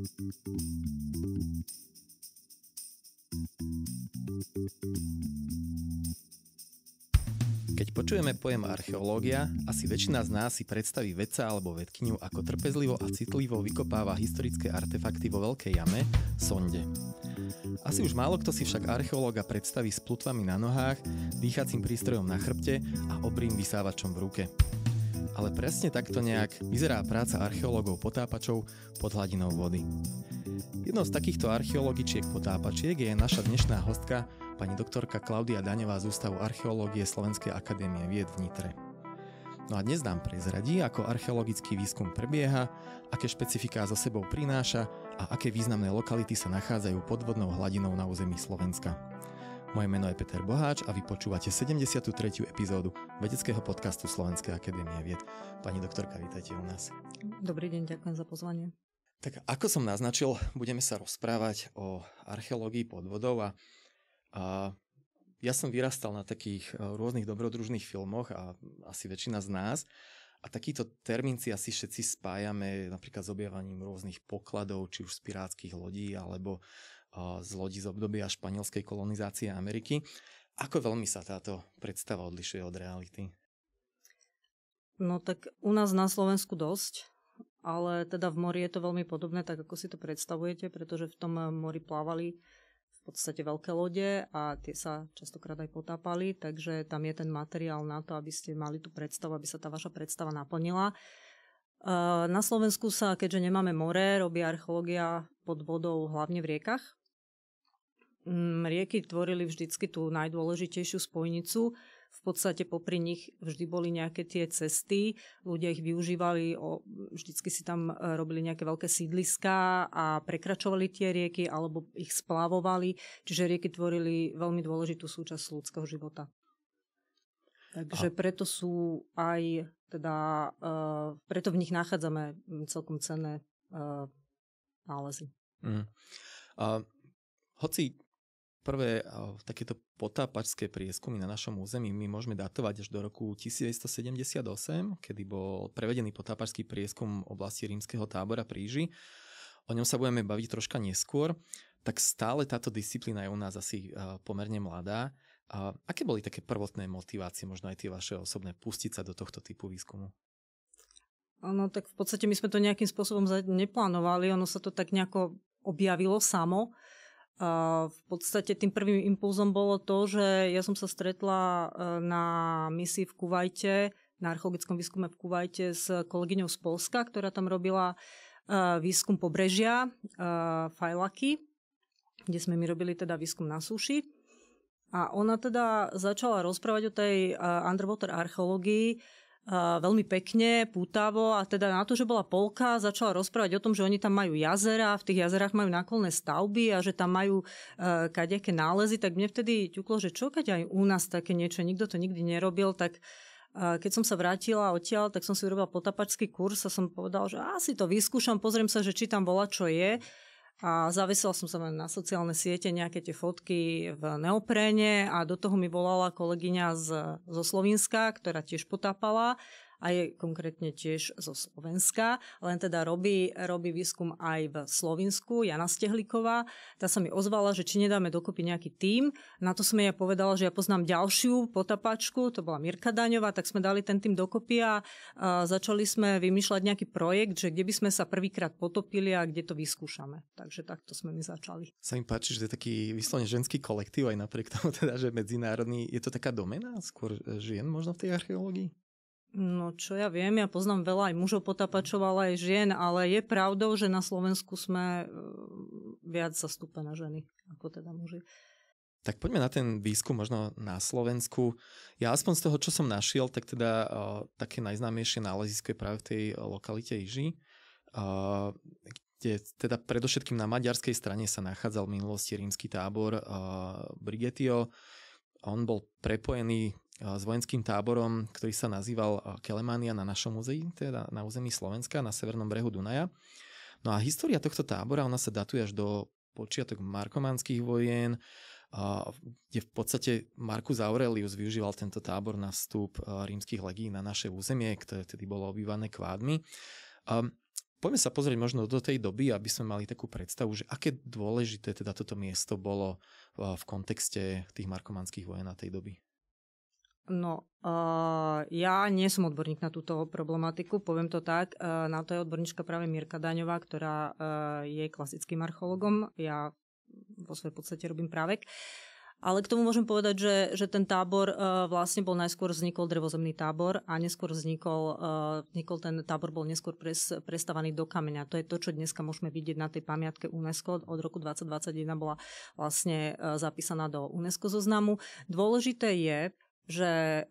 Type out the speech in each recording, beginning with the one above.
Keď počujeme pojem archeológia, asi väčšina z nás si predstaví vedca alebo vedkyňu ako trpezlivo a citlivo vykopáva historické artefakty vo veľkej jame, sonde. Asi už málo kto si však archeológa predstaví s plutvami na nohách, dýchacím prístrojom na chrbte a obrým vysávačom v ruke ale presne takto nejak vyzerá práca archeológov potápačov pod hladinou vody. Jednou z takýchto archeologičiek potápačiek je naša dnešná hostka, pani doktorka Klaudia Daňová z Ústavu archeológie Slovenskej akadémie vied v Nitre. No a dnes nám prezradí, ako archeologický výskum prebieha, aké špecifiká zo sebou prináša a aké významné lokality sa nachádzajú pod vodnou hladinou na území Slovenska. Moje meno je Peter Boháč a vy počúvate 73. epizódu vedeckého podcastu Slovenskej akadémie vied. Pani doktorka, vítajte u nás. Dobrý deň, ďakujem za pozvanie. Tak ako som naznačil, budeme sa rozprávať o archeológii podvodov a, a ja som vyrastal na takých e, rôznych dobrodružných filmoch a asi väčšina z nás a takýto termín si asi všetci spájame napríklad s objavaním rôznych pokladov, či už z pirátskych lodí alebo z lodi z obdobia španielskej kolonizácie Ameriky. Ako veľmi sa táto predstava odlišuje od reality? No tak u nás na Slovensku dosť, ale teda v mori je to veľmi podobné, tak ako si to predstavujete, pretože v tom mori plávali v podstate veľké lode a tie sa častokrát aj potápali, takže tam je ten materiál na to, aby ste mali tú predstavu, aby sa tá vaša predstava naplnila. E, na Slovensku sa, keďže nemáme more, robí archeológia pod vodou hlavne v riekach, Rieky tvorili vždycky tú najdôležitejšiu spojnicu. V podstate popri nich vždy boli nejaké tie cesty, ľudia ich využívali, vždycky si tam e, robili nejaké veľké sídliská a prekračovali tie rieky alebo ich splavovali, čiže rieky tvorili veľmi dôležitú súčasť ľudského života. Takže Aha. preto sú aj, teda, uh, preto v nich nachádzame celkom cenné uh, nálezy. Mm. Uh, hoci Prvé takéto potápačské prieskumy na našom území my môžeme datovať až do roku 1978, kedy bol prevedený potápačský prieskum oblasti rímskeho tábora Príži. O ňom sa budeme baviť troška neskôr. Tak stále táto disciplína je u nás asi pomerne mladá. A aké boli také prvotné motivácie, možno aj tie vaše osobné, pustiť sa do tohto typu výskumu? No tak v podstate my sme to nejakým spôsobom neplánovali, ono sa to tak nejako objavilo samo. A v podstate tým prvým impulzom bolo to, že ja som sa stretla e, na misii v Kuvajte, na archeologickom výskume v Kuvajte s kolegyňou z Polska, ktorá tam robila e, výskum pobrežia e, Fajlaky, kde sme my robili teda výskum na suši. A ona teda začala rozprávať o tej underwater archeológii, veľmi pekne, pútavo a teda na to, že bola polka, začala rozprávať o tom, že oni tam majú jazera, v tých jazerách majú nákolné stavby a že tam majú uh, kadejaké nálezy, tak mne vtedy ťuklo, že čo keď aj u nás také niečo, nikto to nikdy nerobil, tak e, keď som sa vrátila odtiaľ, tak som si urobila potapačský kurz a som povedal, že asi to vyskúšam, pozriem sa, že či tam bola čo je a zavesila som sa len na sociálne siete nejaké tie fotky v neopréne a do toho mi volala kolegyňa z, zo Slovenska, ktorá tiež potápala a je konkrétne tiež zo Slovenska, len teda robí, robí výskum aj v Slovensku, Jana Stehliková. Tá sa mi ozvala, že či nedáme dokopy nejaký tím. Na to som jej ja povedala, že ja poznám ďalšiu potapačku, to bola Mirka Daňová, tak sme dali ten tým dokopy a, a začali sme vymýšľať nejaký projekt, že kde by sme sa prvýkrát potopili a kde to vyskúšame. Takže takto sme my začali. Sa mi páči, že to je taký vyslovene ženský kolektív, aj napriek tomu teda, že medzinárodný. Je to taká domena skôr e, žien možno v tej archeológii? No čo ja viem, ja poznám veľa aj mužov potapačov, ale aj žien, ale je pravdou, že na Slovensku sme e, viac zastúpené ženy ako teda muži. Tak poďme na ten výskum možno na Slovensku. Ja aspoň z toho, čo som našiel, tak teda uh, také najznámejšie nálezisko je práve v tej e, lokalite Iži, uh, kde teda predovšetkým na maďarskej strane sa nachádzal v minulosti rímsky tábor uh, Brigetio. On bol prepojený s vojenským táborom, ktorý sa nazýval Kelemania na našom muzei, teda na území Slovenska, na severnom brehu Dunaja. No a história tohto tábora, ona sa datuje až do počiatok markomanských vojen, kde v podstate Marcus Aurelius využíval tento tábor na vstup rímskych legí na naše územie, ktoré tedy bolo obývané kvádmi. Poďme sa pozrieť možno do tej doby, aby sme mali takú predstavu, že aké dôležité teda toto miesto bolo v kontexte tých markomanských vojen na tej doby. No, uh, ja nie som odborník na túto problematiku, poviem to tak. Uh, na to je odborníčka práve Mirka Daňová, ktorá uh, je klasickým archeologom. Ja vo svojej podstate robím právek. Ale k tomu môžem povedať, že, že ten tábor uh, vlastne bol najskôr vznikol drevozemný tábor a neskôr vznikol, uh, vznikol ten tábor bol neskôr pres, prestávaný do kameňa. To je to, čo dneska môžeme vidieť na tej pamiatke UNESCO. Od roku 2021 bola vlastne uh, zapísaná do UNESCO zoznamu. Dôležité je, že e,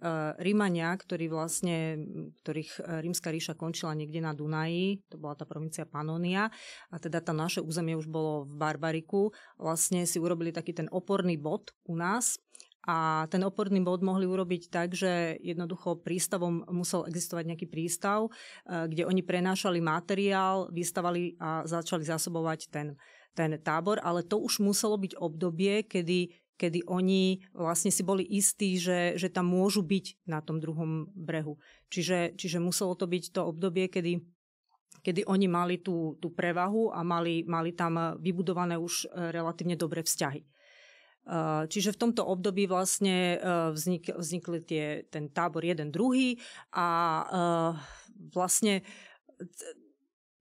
Rímania, ktorí vlastne, ktorých e, rímska ríša končila niekde na Dunaji, to bola tá provincia Panónia, a teda tá naše územie už bolo v Barbariku, vlastne si urobili taký ten oporný bod u nás a ten oporný bod mohli urobiť tak, že jednoducho prístavom musel existovať nejaký prístav, e, kde oni prenášali materiál, vystavali a začali zásobovať ten, ten tábor, ale to už muselo byť obdobie, kedy kedy oni vlastne si boli istí, že, že tam môžu byť na tom druhom brehu. Čiže, čiže muselo to byť to obdobie, kedy kedy oni mali tú, tú prevahu a mali, mali tam vybudované už e, relatívne dobré vzťahy. E, čiže v tomto období vlastne e, vznik, vznikli tie, ten tábor jeden druhý a vlastne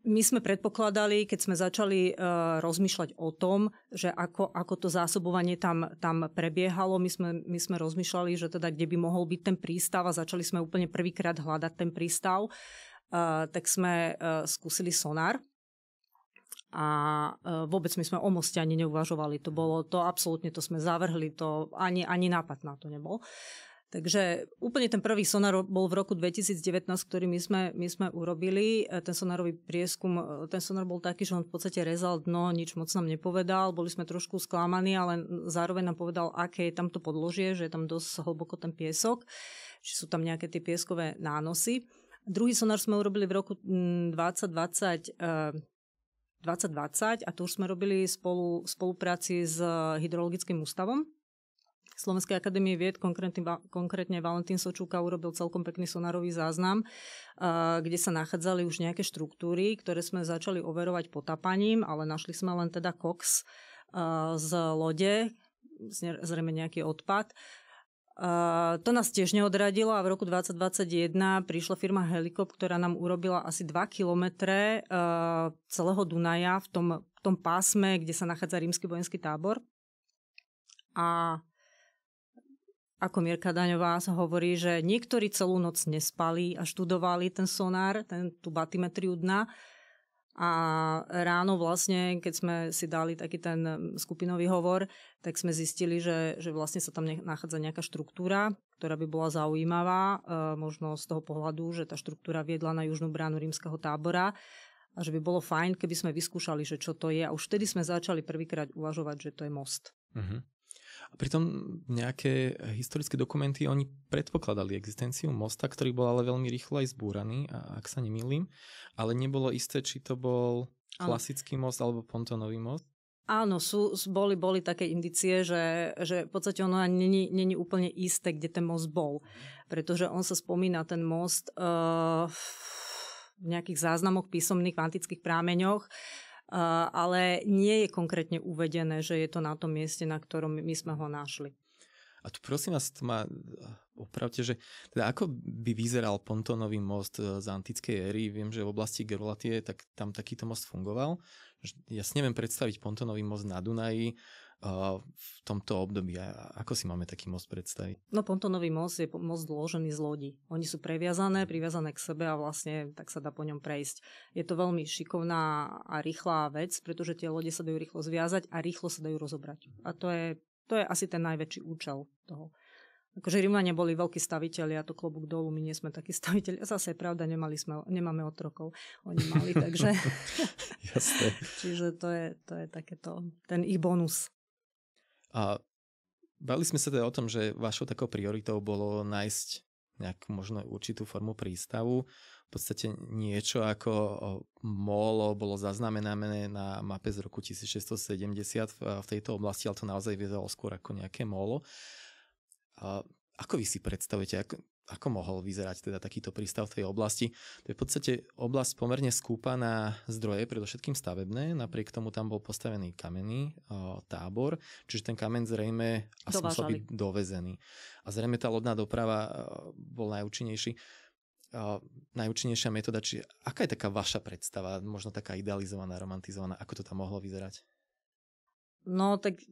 my sme predpokladali, keď sme začali uh, rozmýšľať o tom, že ako, ako to zásobovanie tam, tam prebiehalo, my sme, my sme rozmýšľali, že teda kde by mohol byť ten prístav a začali sme úplne prvýkrát hľadať ten prístav, uh, tak sme uh, skúsili sonár a vôbec my sme o moste ani neuvažovali. To bolo to, absolútne to sme zavrhli, to ani, ani nápad na to nebol. Takže úplne ten prvý sonar bol v roku 2019, ktorý my sme, my sme urobili. E, ten sonarový prieskum, e, ten sonar bol taký, že on v podstate rezal dno, nič moc nám nepovedal, boli sme trošku sklamaní, ale zároveň nám povedal, aké je tamto podložie, že je tam dosť hlboko ten piesok, či sú tam nejaké tie pieskové nánosy. Druhý sonar sme urobili v roku 2020 2020 e, a to už sme robili spolu, v spolupráci s Hydrologickým ústavom Slovenskej akadémie vied, konkrétne, konkrétne Valentín Sočúka urobil celkom pekný sonarový záznam, kde sa nachádzali už nejaké štruktúry, ktoré sme začali overovať potapaním, ale našli sme len teda koks z lode, zrejme nejaký odpad. Uh, to nás tiež neodradilo a v roku 2021 prišla firma Helikop, ktorá nám urobila asi 2 kilometre uh, celého Dunaja v tom, v tom pásme, kde sa nachádza rímsky vojenský tábor. A ako Mirka Daňová hovorí, že niektorí celú noc nespali a študovali ten sonár, ten, tú batimetriu dna. A ráno vlastne, keď sme si dali taký ten skupinový hovor, tak sme zistili, že, že vlastne sa tam nachádza nejaká štruktúra, ktorá by bola zaujímavá, e, možno z toho pohľadu, že tá štruktúra viedla na južnú bránu rímskeho tábora a že by bolo fajn, keby sme vyskúšali, že čo to je. A už vtedy sme začali prvýkrát uvažovať, že to je most. Uh-huh. A pritom nejaké historické dokumenty, oni predpokladali existenciu mosta, ktorý bol ale veľmi rýchlo aj zbúraný, a ak sa nemýlim, ale nebolo isté, či to bol klasický most alebo pontónový most. Áno, sú, boli, boli také indicie, že, že v podstate ono ani není, není úplne isté, kde ten most bol. Pretože on sa spomína, ten most, uh, v nejakých záznamoch písomných v antických prámeňoch ale nie je konkrétne uvedené, že je to na tom mieste, na ktorom my sme ho našli. A tu prosím vás, ma opravte, že teda ako by vyzeral pontónový most e, z antickej éry? Viem, že v oblasti Gerulatie tak tam takýto most fungoval. Ja si neviem predstaviť pontónový most na Dunaji, Eh, v tomto období. A ako si máme taký most predstaviť? No pontonový most je most zložený z lodí. Oni sú previazané, mhm. priviazané k sebe a vlastne tak sa dá po ňom prejsť. Je to veľmi šikovná a rýchla vec, pretože tie lode sa dajú rýchlo zviazať a rýchlo sa dajú rozobrať. A to je, to je asi ten najväčší účel toho. Akože Rímania boli veľkí staviteľi a to klobúk dolu, my nie sme takí staviteľi. zase je pravda, nemali sme, nemáme otrokov. Oni mali, takže... Jasné. Čiže to je, to je takéto, ten ich bonus. A bavili sme sa teda o tom, že vašou takou prioritou bolo nájsť nejakú možno určitú formu prístavu. V podstate niečo ako molo bolo zaznamenané na mape z roku 1670 v tejto oblasti, ale to naozaj vyzeralo skôr ako nejaké molo. Ako vy si predstavujete, ako, ako mohol vyzerať teda takýto prístav v tej oblasti? To je v podstate oblasť pomerne skúpa na zdroje, predovšetkým stavebné, napriek tomu tam bol postavený kamenný o, tábor, čiže ten kamen zrejme asi musel byť dovezený. A zrejme tá lodná doprava o, bol najúčinnejší o, najúčinnejšia metóda, či aká je taká vaša predstava, možno taká idealizovaná, romantizovaná, ako to tam mohlo vyzerať? No tak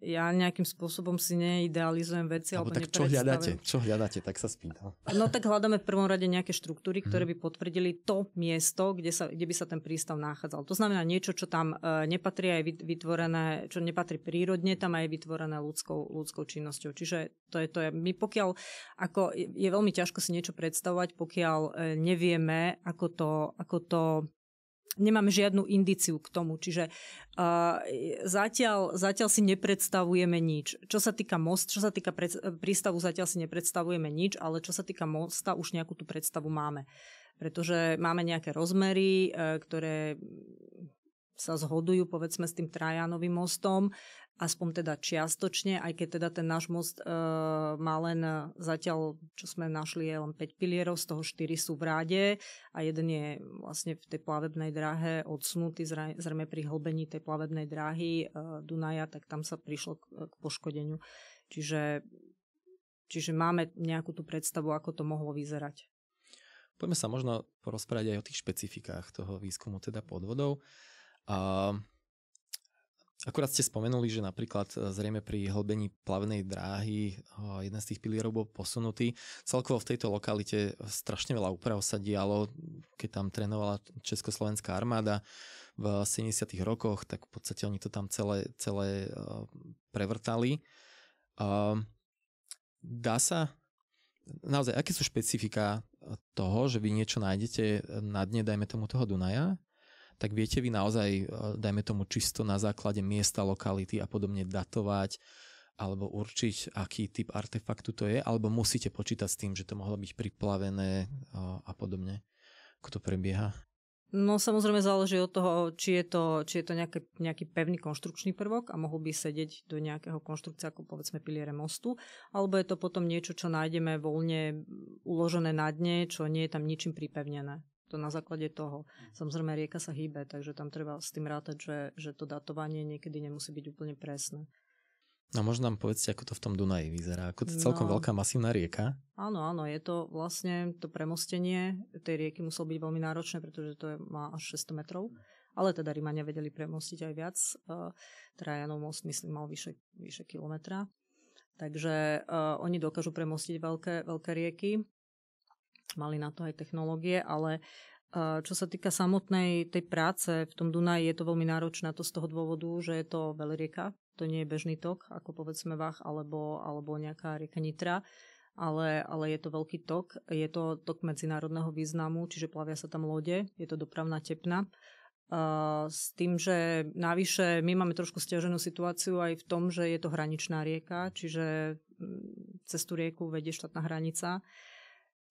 ja nejakým spôsobom si neidealizujem veci. Alebo, alebo tak čo hľadáte? Čo hľadáte? Tak sa spýtam. No tak hľadáme v prvom rade nejaké štruktúry, ktoré mhm. by potvrdili to miesto, kde, sa, kde by sa ten prístav nachádzal. To znamená niečo, čo tam e, nepatrí aj vytvorené, čo nepatrí prírodne, tam aj je vytvorené ľudskou, ľudskou činnosťou. Čiže to je to. Je, my pokiaľ, ako je veľmi ťažko si niečo predstavovať, pokiaľ e, nevieme, ako to, ako to nemám žiadnu indiciu k tomu. Čiže uh, zatiaľ, zatiaľ si nepredstavujeme nič. Čo sa týka most, čo sa týka pred, prístavu, zatiaľ si nepredstavujeme nič, ale čo sa týka mosta, už nejakú tú predstavu máme. Pretože máme nejaké rozmery, uh, ktoré sa zhodujú povedzme s tým Trajanovým mostom aspoň teda čiastočne, aj keď teda ten náš most e, má len e, zatiaľ, čo sme našli, je len 5 pilierov, z toho 4 sú v ráde a jeden je vlastne v tej plavebnej dráhe odsunutý, zrejme pri hlbení tej plavebnej dráhy e, Dunaja, tak tam sa prišlo k, e, k poškodeniu. Čiže, čiže máme nejakú tú predstavu, ako to mohlo vyzerať. Poďme sa možno porozprávať aj o tých špecifikách toho výskumu teda podvodov. A Akurát ste spomenuli, že napríklad e, zrejme pri hlbení plavnej dráhy e, jeden z tých pilierov bol posunutý. Celkovo v tejto lokalite e, strašne veľa úprav sa dialo, keď tam trénovala Československá armáda v 70 rokoch, tak v podstate oni to tam celé, celé prevrtali. Dá sa naozaj, aké sú špecifika toho, že vy niečo nájdete na dne, dajme tomu toho Dunaja tak viete vy naozaj, e, dajme tomu čisto na základe miesta, lokality a podobne datovať alebo určiť, aký typ artefaktu to je, alebo musíte počítať s tým, že to mohlo byť priplavené e, a podobne. Ako to prebieha? No samozrejme záleží od toho, či je to, či je to nejaký, nejaký pevný konštrukčný prvok a mohol by sedieť do nejakého konštrukcia, ako povedzme piliere mostu, alebo je to potom niečo, čo nájdeme voľne uložené na dne, čo nie je tam ničím pripevnené to na základe toho. Mhm. Samozrejme, rieka sa hýbe, takže tam treba s tým rátať, že, že to datovanie niekedy nemusí byť úplne presné. No možno nám povedzte, ako to v tom Dunaji vyzerá. Ako to je celkom no, veľká masívna rieka. Áno, áno, je to vlastne to premostenie tej rieky muselo byť veľmi náročné, pretože to je, má až 600 metrov. Mhm. Ale teda Rímania vedeli premostiť aj viac. E, Trajanov most, myslím, mal vyše, vyše kilometra. Takže uh, oni dokážu premostiť veľké, veľké rieky mali na to aj technológie, ale e, čo sa týka samotnej tej práce v tom Dunaji, je to veľmi náročné to z toho dôvodu, že je to veľrieka, to nie je bežný tok, ako povedzme Vach alebo, alebo nejaká rieka Nitra, ale, ale je to veľký tok, je to tok medzinárodného významu, čiže plavia sa tam lode, je to dopravná tepna. Uh, s tým, že navyše my máme trošku stiaženú situáciu aj v tom, že je to hraničná rieka, čiže mm, cez tú rieku vedie štátna hranica.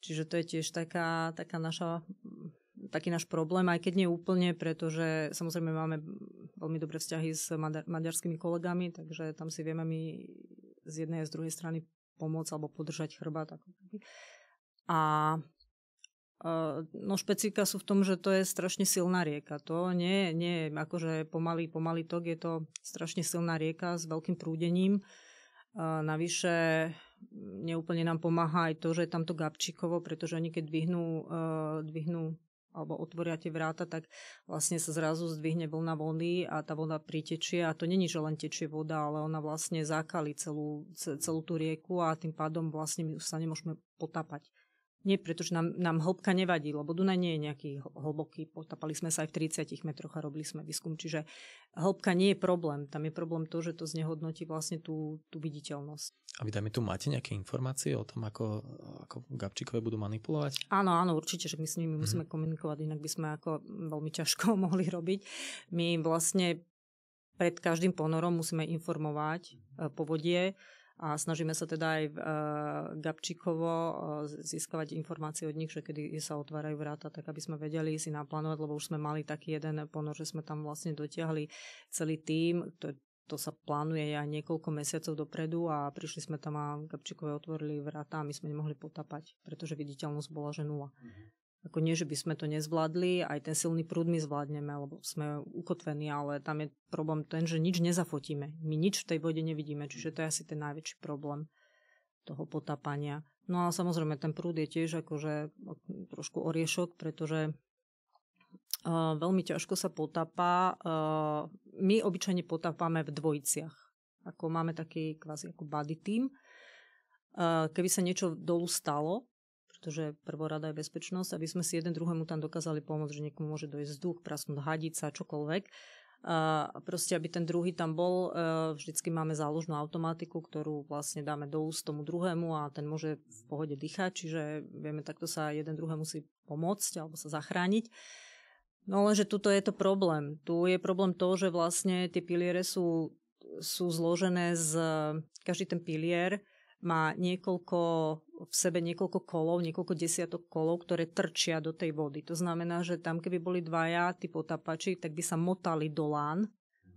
Čiže to je tiež taká, taká naša, taký náš problém, aj keď nie úplne, pretože samozrejme máme veľmi dobré vzťahy s maďarskými kolegami, takže tam si vieme my z jednej a z druhej strany pomôcť alebo podržať chrbát. A e, no špecíka sú v tom, že to je strašne silná rieka. To nie, je akože pomalý, pomalý tok, je to strašne silná rieka s veľkým prúdením. E, navyše neúplne nám pomáha aj to, že je tam to gabčíkovo, pretože oni keď dvihnú, uh, dvihnú alebo otvoria tie vráta, tak vlastne sa zrazu zdvihne vlna vody a tá voda pritečie a to není, že len tečie voda, ale ona vlastne zakali celú, celú tú rieku a tým pádom vlastne my sa nemôžeme potapať. Nie, pretože nám, nám hĺbka nevadí, lebo Dunaj nie je nejaký hlboký. Potapali sme sa aj v 30 metroch a robili sme výskum. Čiže hĺbka nie je problém. Tam je problém to, že to znehodnotí vlastne tú, tú viditeľnosť. A vy dajme tu máte nejaké informácie o tom, ako, ako Gabčíkové budú manipulovať? Áno, áno, určite, že my s nimi mhm. musíme mm-hmm. komunikovať, inak by sme ako veľmi ťažko mohli robiť. My vlastne pred každým ponorom musíme informovať mhm. e, povodie, a snažíme sa teda aj uh, Gabčíkovo uh, získavať informácie od nich, že kedy sa otvárajú vráta, tak aby sme vedeli si naplánovať, lebo už sme mali taký jeden ponor, že sme tam vlastne dotiahli celý tým, to, to sa plánuje aj niekoľko mesiacov dopredu a prišli sme tam a Gabčíkové otvorili vráta a my sme nemohli potapať, pretože viditeľnosť bola že nula. Mm-hmm. Ako nie, že by sme to nezvládli, aj ten silný prúd my zvládneme, lebo sme ukotvení, ale tam je problém ten, že nič nezafotíme. My nič v tej vode nevidíme, čiže to je asi ten najväčší problém toho potápania. No a samozrejme ten prúd je tiež akože trošku oriešok, pretože Uh, veľmi ťažko sa potápa. Uh, my obyčajne potápame v dvojiciach. Ako máme taký kvázi ako body team. Uh, keby sa niečo dolu stalo, pretože prvorada je bezpečnosť, aby sme si jeden druhému tam dokázali pomôcť, že niekomu môže dojsť vzduch, prasnúť hadica, čokoľvek. A proste, aby ten druhý tam bol, e, vždycky máme záložnú automatiku, ktorú vlastne dáme do úst tomu druhému a ten môže v pohode dýchať, čiže vieme takto sa jeden druhému musí pomôcť alebo sa zachrániť. No lenže tuto je to problém. Tu je problém to, že vlastne tie piliere sú, sú zložené z... Každý ten pilier má niekoľko v sebe niekoľko kolov, niekoľko desiatok kolov, ktoré trčia do tej vody. To znamená, že tam keby boli dvaja tí potapači, tak by sa motali do lán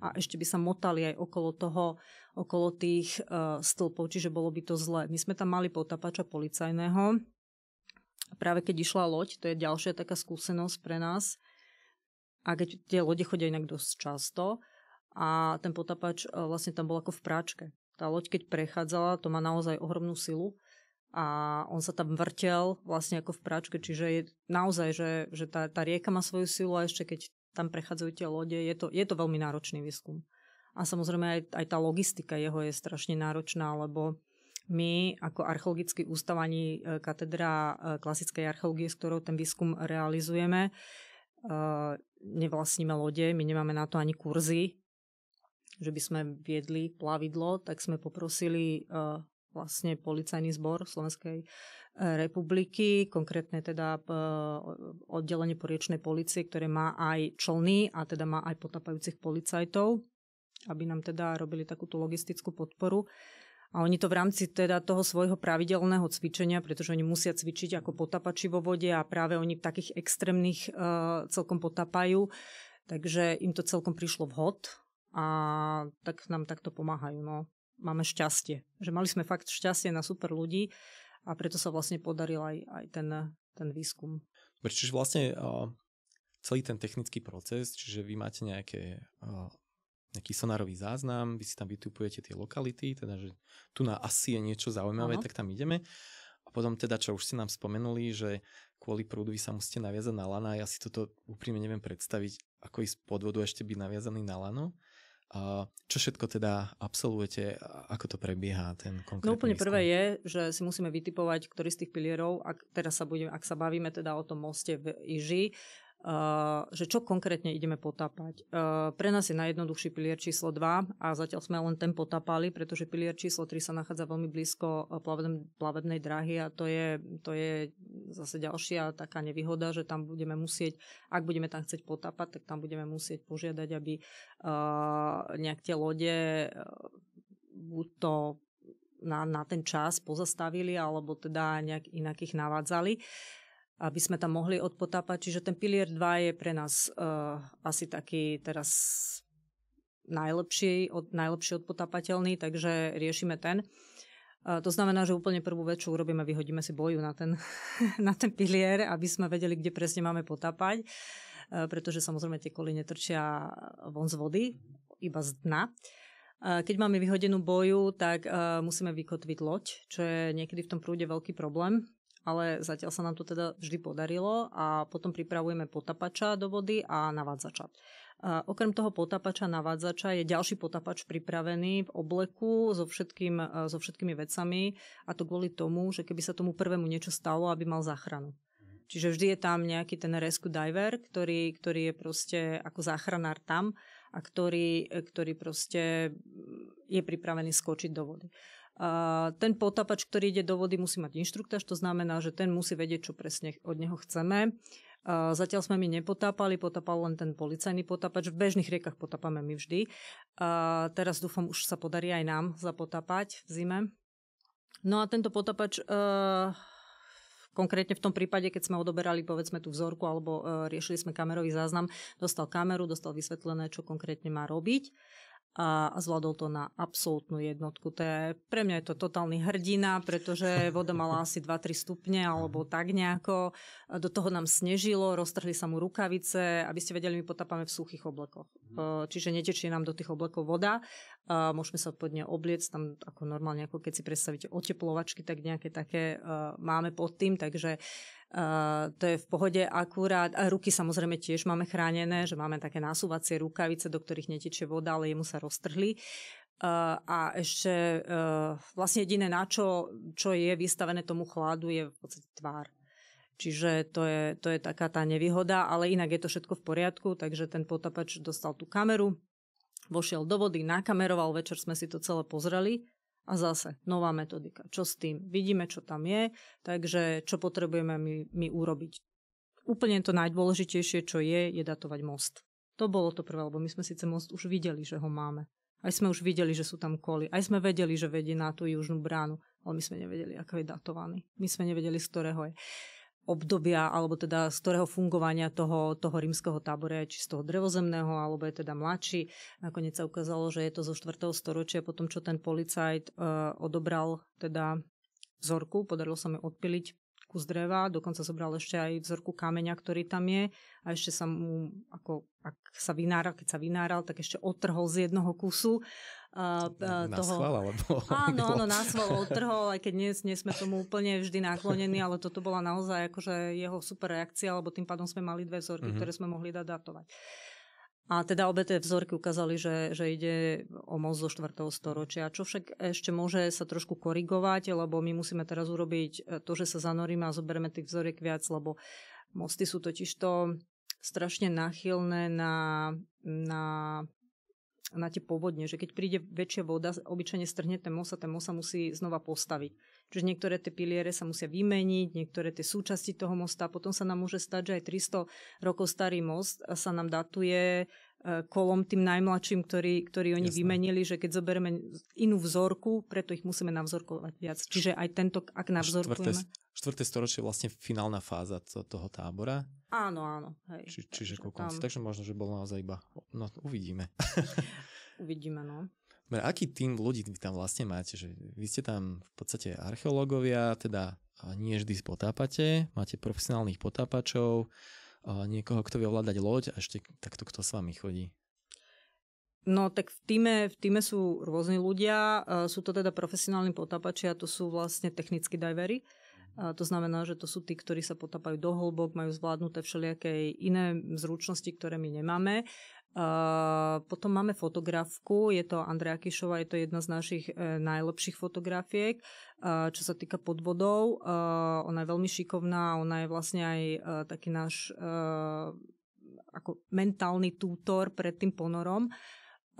a mhm. ešte by sa motali aj okolo toho, okolo tých uh, stĺpov, čiže bolo by to zle. My sme tam mali potapača policajného, práve keď išla loď, to je ďalšia taká skúsenosť pre nás, a keď tie lode chodia inak dosť často, a ten potapač uh, e, vlastne tam bol ako v práčke. Tá loď, keď prechádzala, to má naozaj ohromnú silu a on sa tam vrtel vlastne ako v práčke, čiže je naozaj, že, že tá, tá rieka má svoju silu a ešte keď tam prechádzajú tie lode, je to, je to veľmi náročný výskum. A samozrejme aj, aj tá logistika jeho je strašne náročná, lebo my ako archeologický ústav ani e, katedra e, klasickej archeológie, s ktorou ten výskum realizujeme, e, nevlastníme lode, my nemáme na to ani kurzy, že by sme viedli plavidlo, tak sme poprosili vlastne policajný zbor Slovenskej e, republiky, konkrétne teda e, oddelenie poriečnej policie, ktoré má aj člny a teda má aj potapajúcich policajtov, aby nám teda robili takúto logistickú podporu. A oni to v rámci teda toho svojho pravidelného cvičenia, pretože oni musia cvičiť ako potapači vo vode a práve oni v takých extrémnych e, celkom potapajú, takže im to celkom prišlo vhod a tak nám takto pomáhajú. No máme šťastie. Že mali sme fakt šťastie na super ľudí a preto sa vlastne podaril aj, aj ten, ten výskum. Čiže vlastne uh, celý ten technický proces, čiže vy máte nejaké, uh, nejaký sonárový záznam, vy si tam vytupujete tie lokality, teda že tu na asi je niečo zaujímavé, Aha. tak tam ideme. A potom teda, čo už ste nám spomenuli, že kvôli prúdu vy sa musíte naviazať na lana, ja si toto úprimne neviem predstaviť, ako ísť pod vodu ešte byť naviazaný na lano. Čo všetko teda absolvujete, ako to prebieha ten konkrétny No úplne prvé je, že si musíme vytipovať, ktorý z tých pilierov, ak, teraz sa budeme, ak sa bavíme teda o tom moste v Iži, Eh, že čo konkrétne ideme potápať. Eh, pre nás je najjednoduchší pilier číslo 2 a zatiaľ sme len ten potápali, pretože pilier číslo 3 sa nachádza veľmi blízko eh, plavebnej dráhy a to je, to je zase ďalšia taká nevýhoda, že tam budeme musieť, ak budeme tam chcieť potápať, tak tam budeme musieť požiadať, aby nejak tie lode buď to na, na ten čas pozastavili alebo teda nejak inak ich navádzali. Uh, aby sme tam mohli odpotápať. Čiže ten pilier 2 je pre nás uh, asi taký teraz najlepší, od, najlepšie odpotápateľný, takže riešime ten. Uh, to znamená, že úplne prvú vec, čo urobíme, vyhodíme si boju na ten, na ten pilier, aby sme vedeli, kde presne máme potápať, uh, pretože samozrejme tie koly netrčia von z vody, iba z dna. Keď máme vyhodenú boju, tak musíme vykotviť loď, čo je niekedy v tom prúde veľký problém, ale zatiaľ sa nám to teda vždy podarilo a potom pripravujeme potapača do vody a navádzača. A okrem toho potapača, navádzača je ďalší potapač pripravený v obleku so, všetkým, e, so všetkými vecami a to kvôli tomu, že keby sa tomu prvému niečo stalo, aby mal záchranu. Mhm. Čiže vždy je tam nejaký ten rescue diver, ktorý, ktorý je proste ako záchranár tam a ktorý, ktorý proste je pripravený skočiť do vody. A ten potapač, ktorý ide do vody, musí mať inštruktáž, to znamená, že ten musí vedieť, čo presne od neho chceme. A zatiaľ sme my nepotápali, potápal len ten policajný potápač. V bežných riekach potápame my vždy. A teraz dúfam, už sa podarí aj nám zapotápať v zime. No a tento potápač... E- Konkrétne v tom prípade, keď sme odoberali povedzme tú vzorku alebo e, riešili sme kamerový záznam, dostal kameru, dostal vysvetlené, čo konkrétne má robiť a zvládol to na absolútnu jednotku. To je, pre mňa je to totálny hrdina, pretože voda mala asi 2-3 stupne alebo mhm. tak nejako. Do toho nám snežilo, roztrhli sa mu rukavice, aby ste vedeli, my potápame v suchých oblekoch. Mhm. E, čiže netečie nám do tých oblekov voda, e, môžeme sa pod ne obliec, tam ako normálne, ako keď si predstavíte oteplovačky, tak nejaké také e, máme pod tým, takže to je v pohode akurát. A ruky samozrejme tiež máme chránené, že máme také násúvacie rukavice, do ktorých netečie voda, ale jemu sa roztrhli. a ešte e, vlastne jediné na čo, čo je vystavené tomu chladu je v podstate tvár. Čiže to je, to je taká tá nevýhoda, ale inak je to všetko v poriadku, takže ten potapač dostal tú kameru, vošiel do vody, nakameroval, večer sme si to celé pozreli, a zase nová metodika. Čo s tým? Vidíme, čo tam je, takže čo potrebujeme my, my urobiť. Úplne to najdôležitejšie, čo je, je datovať most. To bolo to prvé, lebo my sme síce most už videli, že ho máme. Aj sme už videli, že sú tam koly. Aj sme vedeli, že vedie na tú južnú bránu. Ale my sme nevedeli, ako je datovaný. My sme nevedeli, z ktorého je obdobia, alebo teda z ktorého fungovania toho, toho rímskeho tábora, či z toho drevozemného, alebo je teda mladší. Nakoniec sa ukázalo, že je to zo 4. storočia, potom čo ten policajt uh, odobral teda vzorku, podarilo sa mi odpiliť kus dreva, dokonca zobral ešte aj vzorku kameňa, ktorý tam je a ešte sa mu, ako, ak sa vynáral, keď sa vynáral, tak ešte otrhol z jednoho kusu uh, na toho... Schvál, alebo... Áno, áno, na schvál odtrhol, aj keď dnes, nie sme tomu úplne vždy naklonení, ale toto bola naozaj akože jeho super reakcia, lebo tým pádom sme mali dve vzorky, mm-hmm. ktoré sme mohli dať datovať. A teda obe tie vzorky ukázali, že, že ide o moc zo 4. storočia, čo však ešte môže sa trošku korigovať, lebo my musíme teraz urobiť e, to, že sa zanoríme a zoberieme tých vzoriek viac, lebo mosty sú totižto strašne nachylné na, na na tie povodne, že keď príde väčšia voda, obyčajne strhne ten most a ten most sa musí znova postaviť. Čiže niektoré tie piliere sa musia vymeniť, niektoré tie súčasti toho mosta. Potom sa nám môže stať, že aj 300 rokov starý most sa nám datuje e, kolom tým najmladším, ktorý, ktorý oni Jasné. vymenili, že keď zoberieme inú vzorku, preto ich musíme navzorkovať viac. Čiže aj tento, ak navzorkujeme... Štvrté, storočie je vlastne finálna fáza toho tábora Áno, áno. Hej. Či, čiže ku koncu. Tam... Takže možno, že bol naozaj iba... No, uvidíme. uvidíme, no. Dobre, aký tým ľudí vy tam vlastne máte? Že vy ste tam v podstate archeológovia, teda nie vždy potápate, máte profesionálnych potápačov, niekoho, kto vie ovládať loď a ešte takto kto s vami chodí? No tak v týme, v týme sú rôzni ľudia, sú to teda profesionálni potápači a to sú vlastne technickí divery, to znamená, že to sú tí, ktorí sa potapajú do hĺbok, majú zvládnuté všelijaké iné zručnosti, ktoré my nemáme. Potom máme fotografku, je to Andrea Kišová, je to jedna z našich e, najlepších fotografiek, e, čo sa týka podvodov. E, ona je veľmi šikovná, ona je vlastne aj taký náš ako mentálny tútor pred tým ponorom.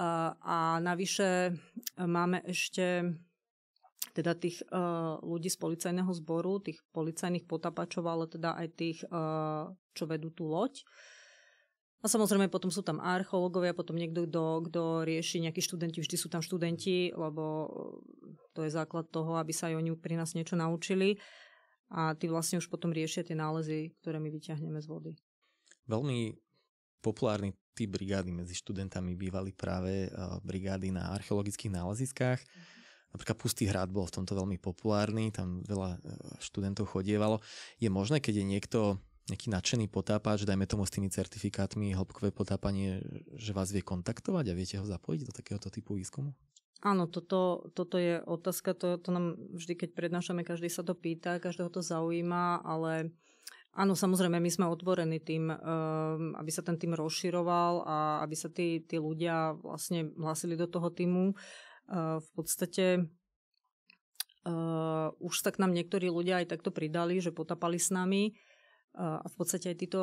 A navyše máme ešte teda tých uh, ľudí z policajného zboru, tých policajných potapačov, ale teda aj tých, uh, čo vedú tú loď. A samozrejme potom sú tam archeológovia, potom niekto, kto, kto rieši nejakí študenti, vždy sú tam študenti, lebo eh, to je základ toho, aby sa aj oni pri nás niečo naučili. A tí vlastne už potom riešia tie nálezy, ktoré my vyťahneme z vody. Veľmi populárny typ brigády medzi študentami bývali práve brigády na archeologických náleziskách. Mhm Napríklad Pustý hrad bol v tomto veľmi populárny, tam veľa e, študentov chodievalo. Je možné, keď je niekto nejaký nadšený potápač, dajme tomu s tými certifikátmi hĺbkové potápanie, že vás vie kontaktovať a viete ho zapojiť do takéhoto typu výskumu? Áno, toto, toto je otázka, to, to nám vždy, keď prednášame, každý sa to pýta, každého to zaujíma, ale áno, samozrejme, my sme otvorení tým, e, aby sa ten tým rozširoval a aby sa tí, tí ľudia vlastne hlasili do toho týmu. Eh, v podstate Uh, už sa k nám niektorí ľudia aj takto pridali, že potapali s nami a v podstate aj títo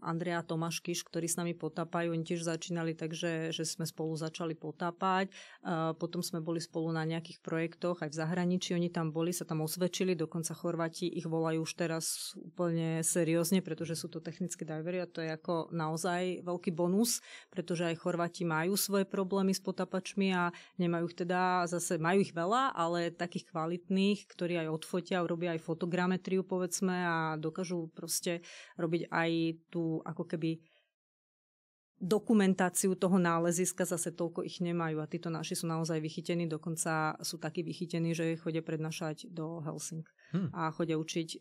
Andrea a Tomáš Kiš, ktorí s nami potápajú, oni tiež začínali tak, že, že sme spolu začali potápať. A potom sme boli spolu na nejakých projektoch aj v zahraničí. Oni tam boli, sa tam osvedčili. Dokonca Chorváti ich volajú už teraz úplne seriózne, pretože sú to technické divery a to je ako naozaj veľký bonus, pretože aj Chorváti majú svoje problémy s potapačmi a nemajú ich teda, zase majú ich veľa, ale takých kvalitných, ktorí aj odfotia, robia aj fotogrametriu povedzme a dokážu proste ešte robiť aj tú ako keby dokumentáciu toho náleziska, zase toľko ich nemajú a títo naši sú naozaj vychytení, dokonca sú takí vychytení, že chodia prednášať do Helsing hmm. a chodia učiť e,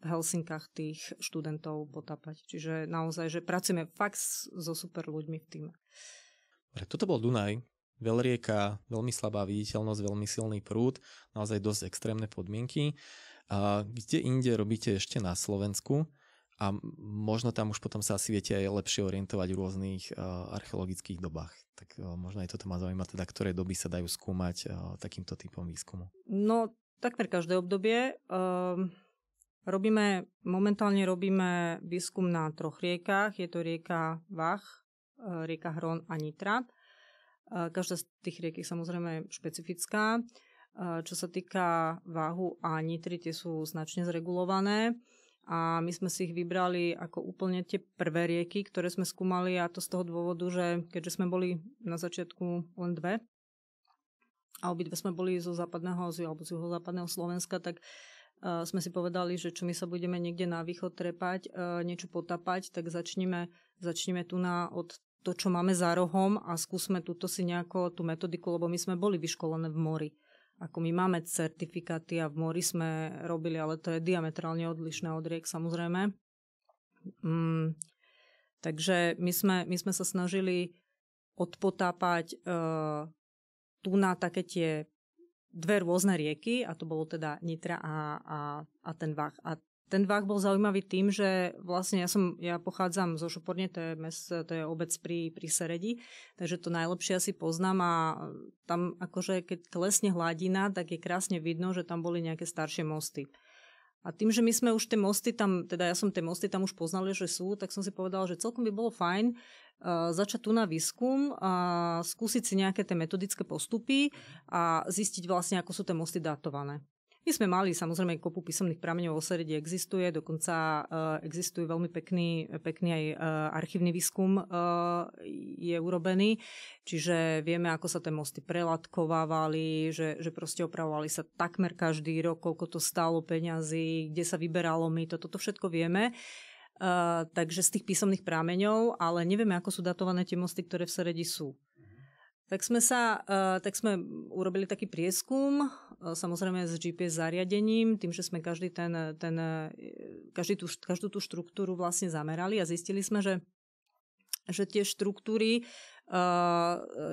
v Helsinkách tých študentov potapať. Čiže naozaj, že pracujeme fakt so super ľuďmi v týme. Toto bol Dunaj, veľrieka, veľmi slabá viditeľnosť, veľmi silný prúd, naozaj dosť extrémne podmienky. A kde inde robíte ešte na Slovensku a možno tam už potom sa asi viete aj lepšie orientovať v rôznych archeologických dobách. Tak možno aj toto ma zaujíma, teda ktoré doby sa dajú skúmať takýmto typom výskumu. No, takmer každé obdobie. Robíme, momentálne robíme výskum na troch riekach. Je to rieka Vach, e, rieka Hron a Nitra. E, každá z tých riek je samozrejme špecifická. Eh, čo sa týka váhu a nitry, tie sú značne zregulované a my sme si ich vybrali ako úplne tie prvé rieky, ktoré sme skúmali a to z toho dôvodu, že keďže sme boli na začiatku len dve a obidve sme boli zo západného alebo z juhozápadného Slovenska, tak uh, sme si povedali, že čo my sa budeme niekde na východ trepať, uh, niečo potapať, tak začneme, začneme tu na od to, čo máme za rohom a skúsme túto si nejako tú metodiku, lebo my sme boli vyškolené v mori. Ako my máme certifikáty a v mori sme robili, ale to je diametrálne odlišné od riek samozrejme. Mm, takže my sme, my sme sa snažili odpotápať e, tu na také tie dve rôzne rieky a to bolo teda Nitra a, a, a ten Vach. A ten Vach bol zaujímavý tým, že vlastne ja, som, ja pochádzam zo Šoporne, to je, mes, to je obec pri, pri Seredi, takže to najlepšie asi poznám a tam akože keď klesne hladina, tak je krásne vidno, že tam boli nejaké staršie mosty. A tým, že my sme už tie mosty tam, teda ja som tie mosty tam už poznali, že sú, tak som si povedal, že celkom by bolo fajn uh, začať tu na výskum a skúsiť si nejaké tie metodické postupy a zistiť vlastne, ako sú tie mosty datované. My sme mali samozrejme kopu písomných prameňov o Seredi existuje, dokonca eh, existuje veľmi pekný, pekný aj eh, archívny výskum eh, je urobený, čiže vieme, ako sa tie mosty prelatkovávali, že, že proste opravovali sa takmer každý rok, koľko to stálo peňazí, kde sa vyberalo my, toto to všetko vieme. Uh, takže z tých písomných prámeňov, ale nevieme, ako sú datované tie mosty, ktoré v Seredi sú tak sme, sa, eh, tak sme urobili taký prieskum, eh, samozrejme s GPS zariadením, tým, že sme každý ten, ten, eh, každý tú, každú tú štruktúru vlastne zamerali a zistili sme, že že tie štruktúry,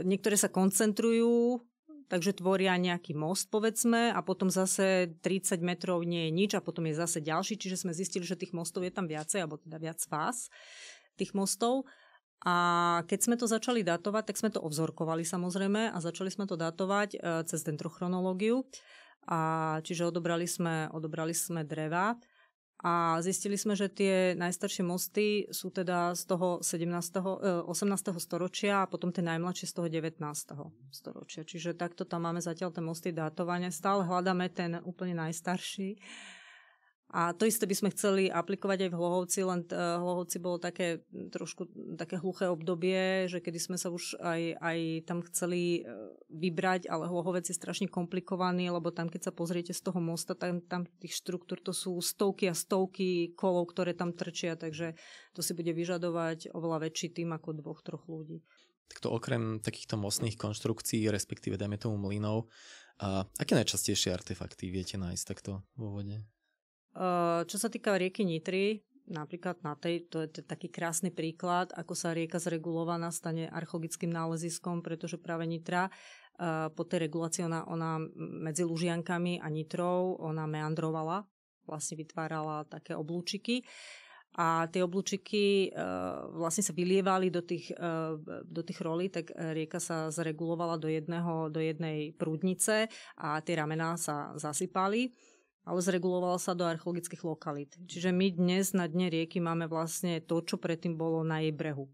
niektoré sa koncentrujú takže tvoria nejaký most, povedzme, a potom zase 30 metrov nie je nič a potom je zase ďalší, čiže sme zistili, že tých mostov je tam viacej, alebo teda viac fáz tých mostov. A keď sme to začali datovať, tak sme to obzorkovali samozrejme a začali sme to datovať e, cez dendrochronológiu. A čiže odobrali sme, odobrali sme dreva a zistili sme, že tie najstaršie mosty sú teda z toho 17, 18. E, storočia a potom tie najmladšie z toho 19. storočia. Čiže takto tam máme zatiaľ tie mosty datovania Stále hľadáme ten úplne najstarší a to isté by sme chceli aplikovať aj v Hlohovci, len e, Hlohovci bolo také trošku také hluché obdobie, že kedy sme sa už aj, aj tam chceli e, vybrať, ale Hlohovec je strašne komplikovaný, lebo tam keď sa pozriete z toho mosta, tam, tam tých štruktúr to sú stovky a stovky kolov, ktoré tam trčia, takže to si bude vyžadovať oveľa väčší tým ako dvoch, troch ľudí. Tak to okrem takýchto mostných konštrukcií, respektíve dajme tomu mlynov, a aké najčastejšie artefakty viete nájsť takto vo vode? Ehm, čo sa týka rieky Nitry, napríklad na tej, to je taký krásny príklad, ako sa rieka zregulovaná stane archeologickým náleziskom, pretože práve Nitra ehm, po tej regulácii ona, ona medzi Lužiankami a Nitrou ona meandrovala, vlastne vytvárala také oblúčiky a tie oblúčiky ehm, vlastne sa vylievali do tých, do tých rolí, tak rieka sa zregulovala do, jedného, do jednej prúdnice a tie ramená sa zasypali ale zregulovala sa do archeologických lokalít. Čiže my dnes na dne rieky máme vlastne to, čo predtým bolo na jej brehu.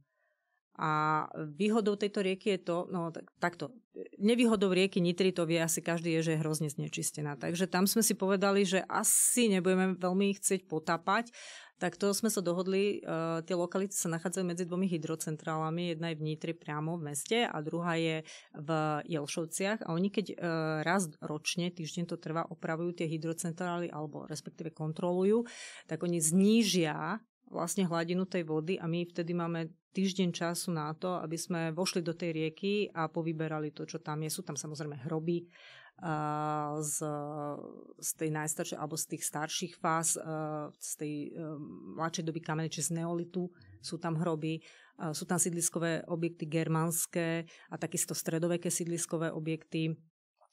A výhodou tejto rieky je to, no tak, takto, nevýhodou rieky Nitry to vie asi každý je, že je hrozne znečistená. Takže tam sme si povedali, že asi nebudeme veľmi chcieť potapať tak to sme sa dohodli, uh, tie lokality sa nachádzajú medzi dvomi hydrocentrálami, jedna je v Nitri priamo v meste a druhá je v Jelšovciach a oni keď uh, raz ročne, týždeň to trvá, opravujú tie hydrocentrály alebo respektíve kontrolujú, tak oni znížia vlastne hladinu tej vody a my vtedy máme týždeň času na to, aby sme vošli do tej rieky a povyberali to, čo tam je. Sú tam samozrejme hroby Eh, z, z tej najstaršej alebo z tých starších fáz, eh, z tej eh, mladšej doby kamene, či z neolitu, sú tam hroby, sú tam sídliskové objekty germanské a takisto stredoveké sídliskové objekty.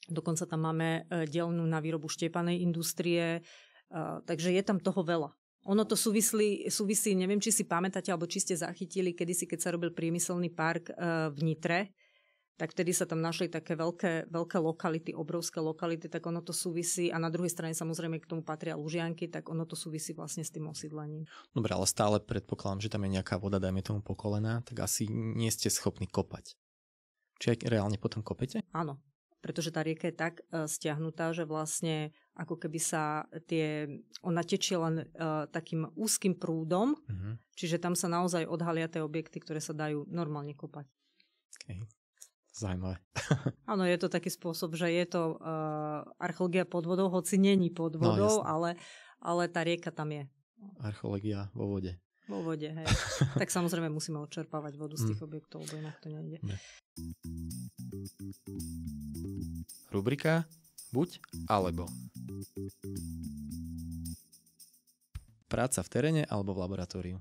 Dokonca tam máme dielnu na výrobu štepanej industrie, takže je tam toho veľa. Ono to súvisí, súvisí, neviem, či si pamätáte, alebo či ste zachytili kedysi, keď sa robil priemyselný park v Nitre, tak vtedy sa tam našli také veľké, veľké lokality, obrovské lokality, tak ono to súvisí a na druhej strane samozrejme k tomu patria Lužianky, tak ono to súvisí vlastne s tým osídlením. Dobre, ale stále predpokladám, že tam je nejaká voda, dajme tomu pokolená, tak asi nie ste schopní kopať. Či aj reálne potom kopete? Áno, pretože tá rieka je tak uh, stiahnutá, že vlastne ako keby sa tie, ona tečie len uh, takým úzkým prúdom, mm-hmm. čiže tam sa naozaj odhalia tie objekty, ktoré sa dajú normálne kopať. Okay. Zajímavé. Áno, je to taký spôsob, že je to uh, archeológia podvodov, hoci není podvodov, no, ale, ale tá rieka tam je. Archeológia vo vode. Vo vode, hej. tak samozrejme musíme odčerpávať vodu z tých mm. objektov, lebo inak to nejde. Ne. Rubrika Buď alebo Práca v teréne alebo v laboratóriu?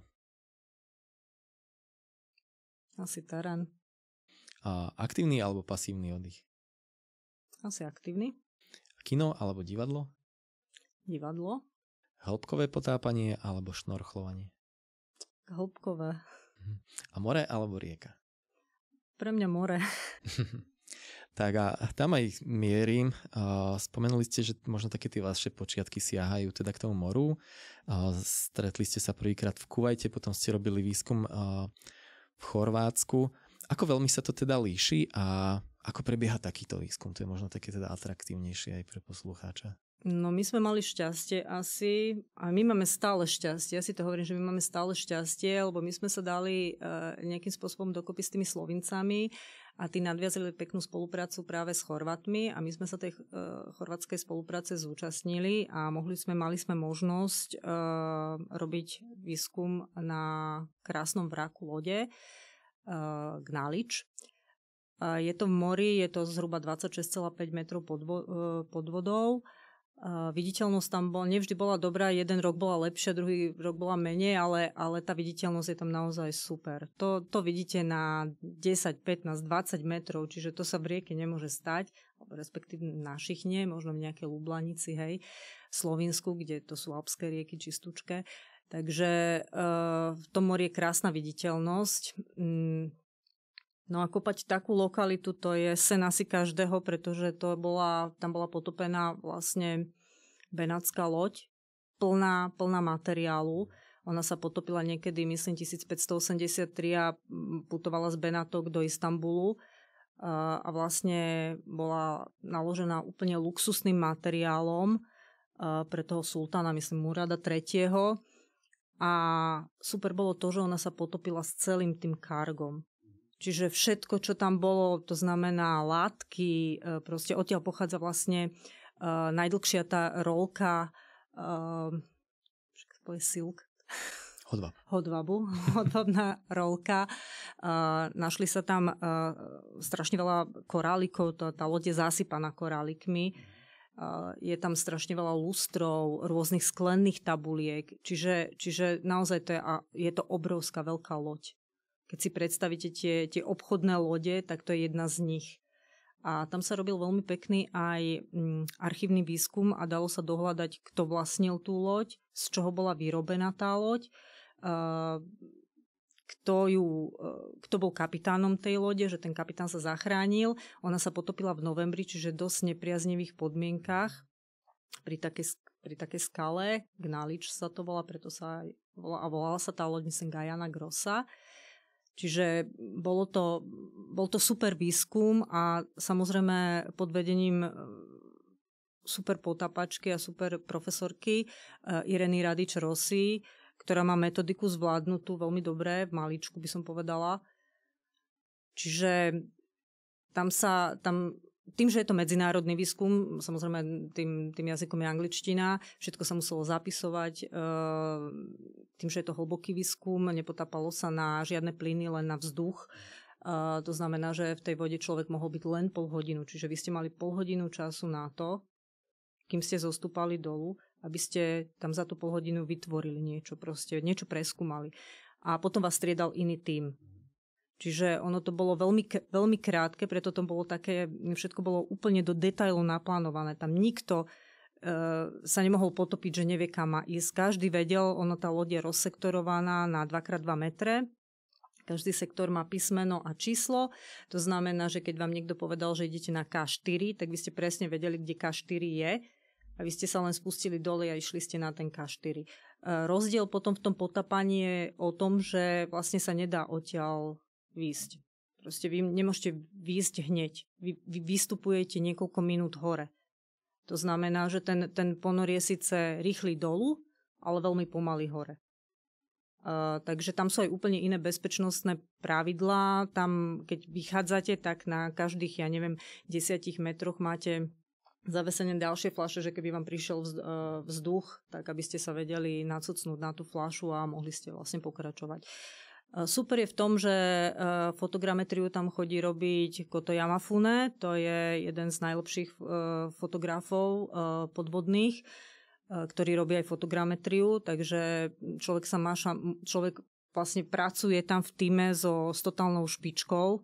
Asi terén. A aktívny alebo pasívny oddych? Asi aktívny. Kino alebo divadlo? Divadlo. Hĺbkové potápanie alebo šnorchlovanie? Hĺbkové. Mhm. A more alebo rieka? Pre mňa more. tak a tam aj mierim. Spomenuli ste, že možno také tie vaše počiatky siahajú teda k tomu moru. Stretli ste sa prvýkrát v Kuvajte, potom ste robili výskum v Chorvátsku. Ako veľmi sa to teda líši a ako prebieha takýto výskum? To je možno také teda atraktívnejšie aj pre poslucháča. No my sme mali šťastie asi a my máme stále šťastie. Ja si to hovorím, že my máme stále šťastie, lebo my sme sa dali uh, nejakým spôsobom dokopy s tými Slovincami a tí nadviazali peknú spoluprácu práve s Chorvatmi a my sme sa tej uh, eh, chorvatskej spolupráce zúčastnili a mohli sme, mali sme možnosť uh, robiť výskum na krásnom vraku lode Gnálič. Eh, eh, je to v mori, je to zhruba 26,5 metrov pod, eh, pod vodou. Viditeľnosť tam bola, nevždy bola dobrá, jeden rok bola lepšia, druhý rok bola menej, ale, ale tá viditeľnosť je tam naozaj super. To, to vidíte na 10, 15, 20 metrov, čiže to sa v rieke nemôže stať, respektíve na Šichne, možno v nejakej Lublanici, hej, Slovinsku, kde to sú alpské rieky čistúčke. Uh, Takže eh, v tom mori je krásna viditeľnosť. Mm. No a kopať takú lokalitu, to je sen asi každého, pretože to bola, tam bola potopená vlastne benátska loď, plná, plná materiálu. Ona sa potopila niekedy, myslím, 1583 a mm, putovala z Benátok do Istanbulu eh, a vlastne bola naložená úplne luxusným materiálom eh, pre toho sultána, myslím, Murada III a super bolo to, že ona sa potopila s celým tým kargom. Čiže všetko, čo tam bolo, to znamená látky, e, proste odtiaľ pochádza vlastne uh, najdlhšia tá rolka uh, to je silk. Hodvab. Hodvabu, hodvabná rolka. Uh, našli sa tam uh, strašne veľa korálikov, tá, tá loď je zasypaná korálikmi je tam strašne veľa lustrov, rôznych sklenných tabuliek, čiže, čiže naozaj to je, je to obrovská veľká loď. Keď si predstavíte tie, tie obchodné lode, tak to je jedna z nich. A tam sa robil veľmi pekný aj mm, archívny výskum a dalo sa dohľadať, kto vlastnil tú loď, z čoho bola vyrobená tá loď kto, ju, eh, kto bol kapitánom tej lode, že ten kapitán sa zachránil. Ona sa potopila v novembri, čiže dosť nepriaznivých podmienkách pri také, pri takej skale. Gnalič sa to volá, preto sa a volala sa tá loď, myslím, Gajana Grossa. Čiže bolo to, bol to super výskum a samozrejme pod vedením eh, super potapačky a super profesorky eh, Ireny Radič Rosy ktorá má metodiku zvládnutú veľmi dobré, v maličku by som povedala. Čiže tam sa, tam, tým, že je to medzinárodný výskum, samozrejme tým, tým jazykom je angličtina, všetko sa muselo zapisovať, eh, tým, že je to hlboký výskum, nepotápalo sa na žiadne plyny, len na vzduch. Eh, to znamená, že v tej vode človek mohol byť len pol hodinu, čiže vy ste mali pol hodinu času na to, kým ste zostúpali dolu, aby ste tam za tú polhodinu vytvorili niečo proste, niečo preskúmali. A potom vás striedal iný tím. Čiže ono to bolo veľmi, veľmi krátke, preto to bolo také, všetko bolo úplne do detailu naplánované. Tam nikto e, sa nemohol potopiť, že nevie, kam má ísť. Každý vedel, ono tá loď je rozsektorovaná na 2x2 metre, každý sektor má písmeno a číslo. To znamená, že keď vám niekto povedal, že idete na K4, tak vy ste presne vedeli, kde K4 je a vy ste sa len spustili dole a išli ste na ten K4. E, rozdiel potom v tom potapaní je o tom, že vlastne sa nedá odtiaľ výjsť. Proste vy nemôžete výjsť hneď. Vy, vy vystupujete niekoľko minút hore. To znamená, že ten, ten ponor je síce rýchly dolu, ale veľmi pomaly hore. Uh, takže tam sú aj úplne iné bezpečnostné pravidlá. Tam, keď vychádzate, tak na každých, ja neviem, desiatich metroch máte zavesené ďalšie fľaše, že keby vám prišiel e, vzduch, tak aby ste sa vedeli nacucnúť na tú fľašu a mohli ste vlastne pokračovať. E, super je v tom, že e, fotogrametriu tam chodí robiť Koto Yamafune, to je jeden z najlepších fotografov podvodných, ktorý robí aj fotogrametriu, takže človek sa má, človek vlastne pracuje tam v týme so, s totálnou špičkou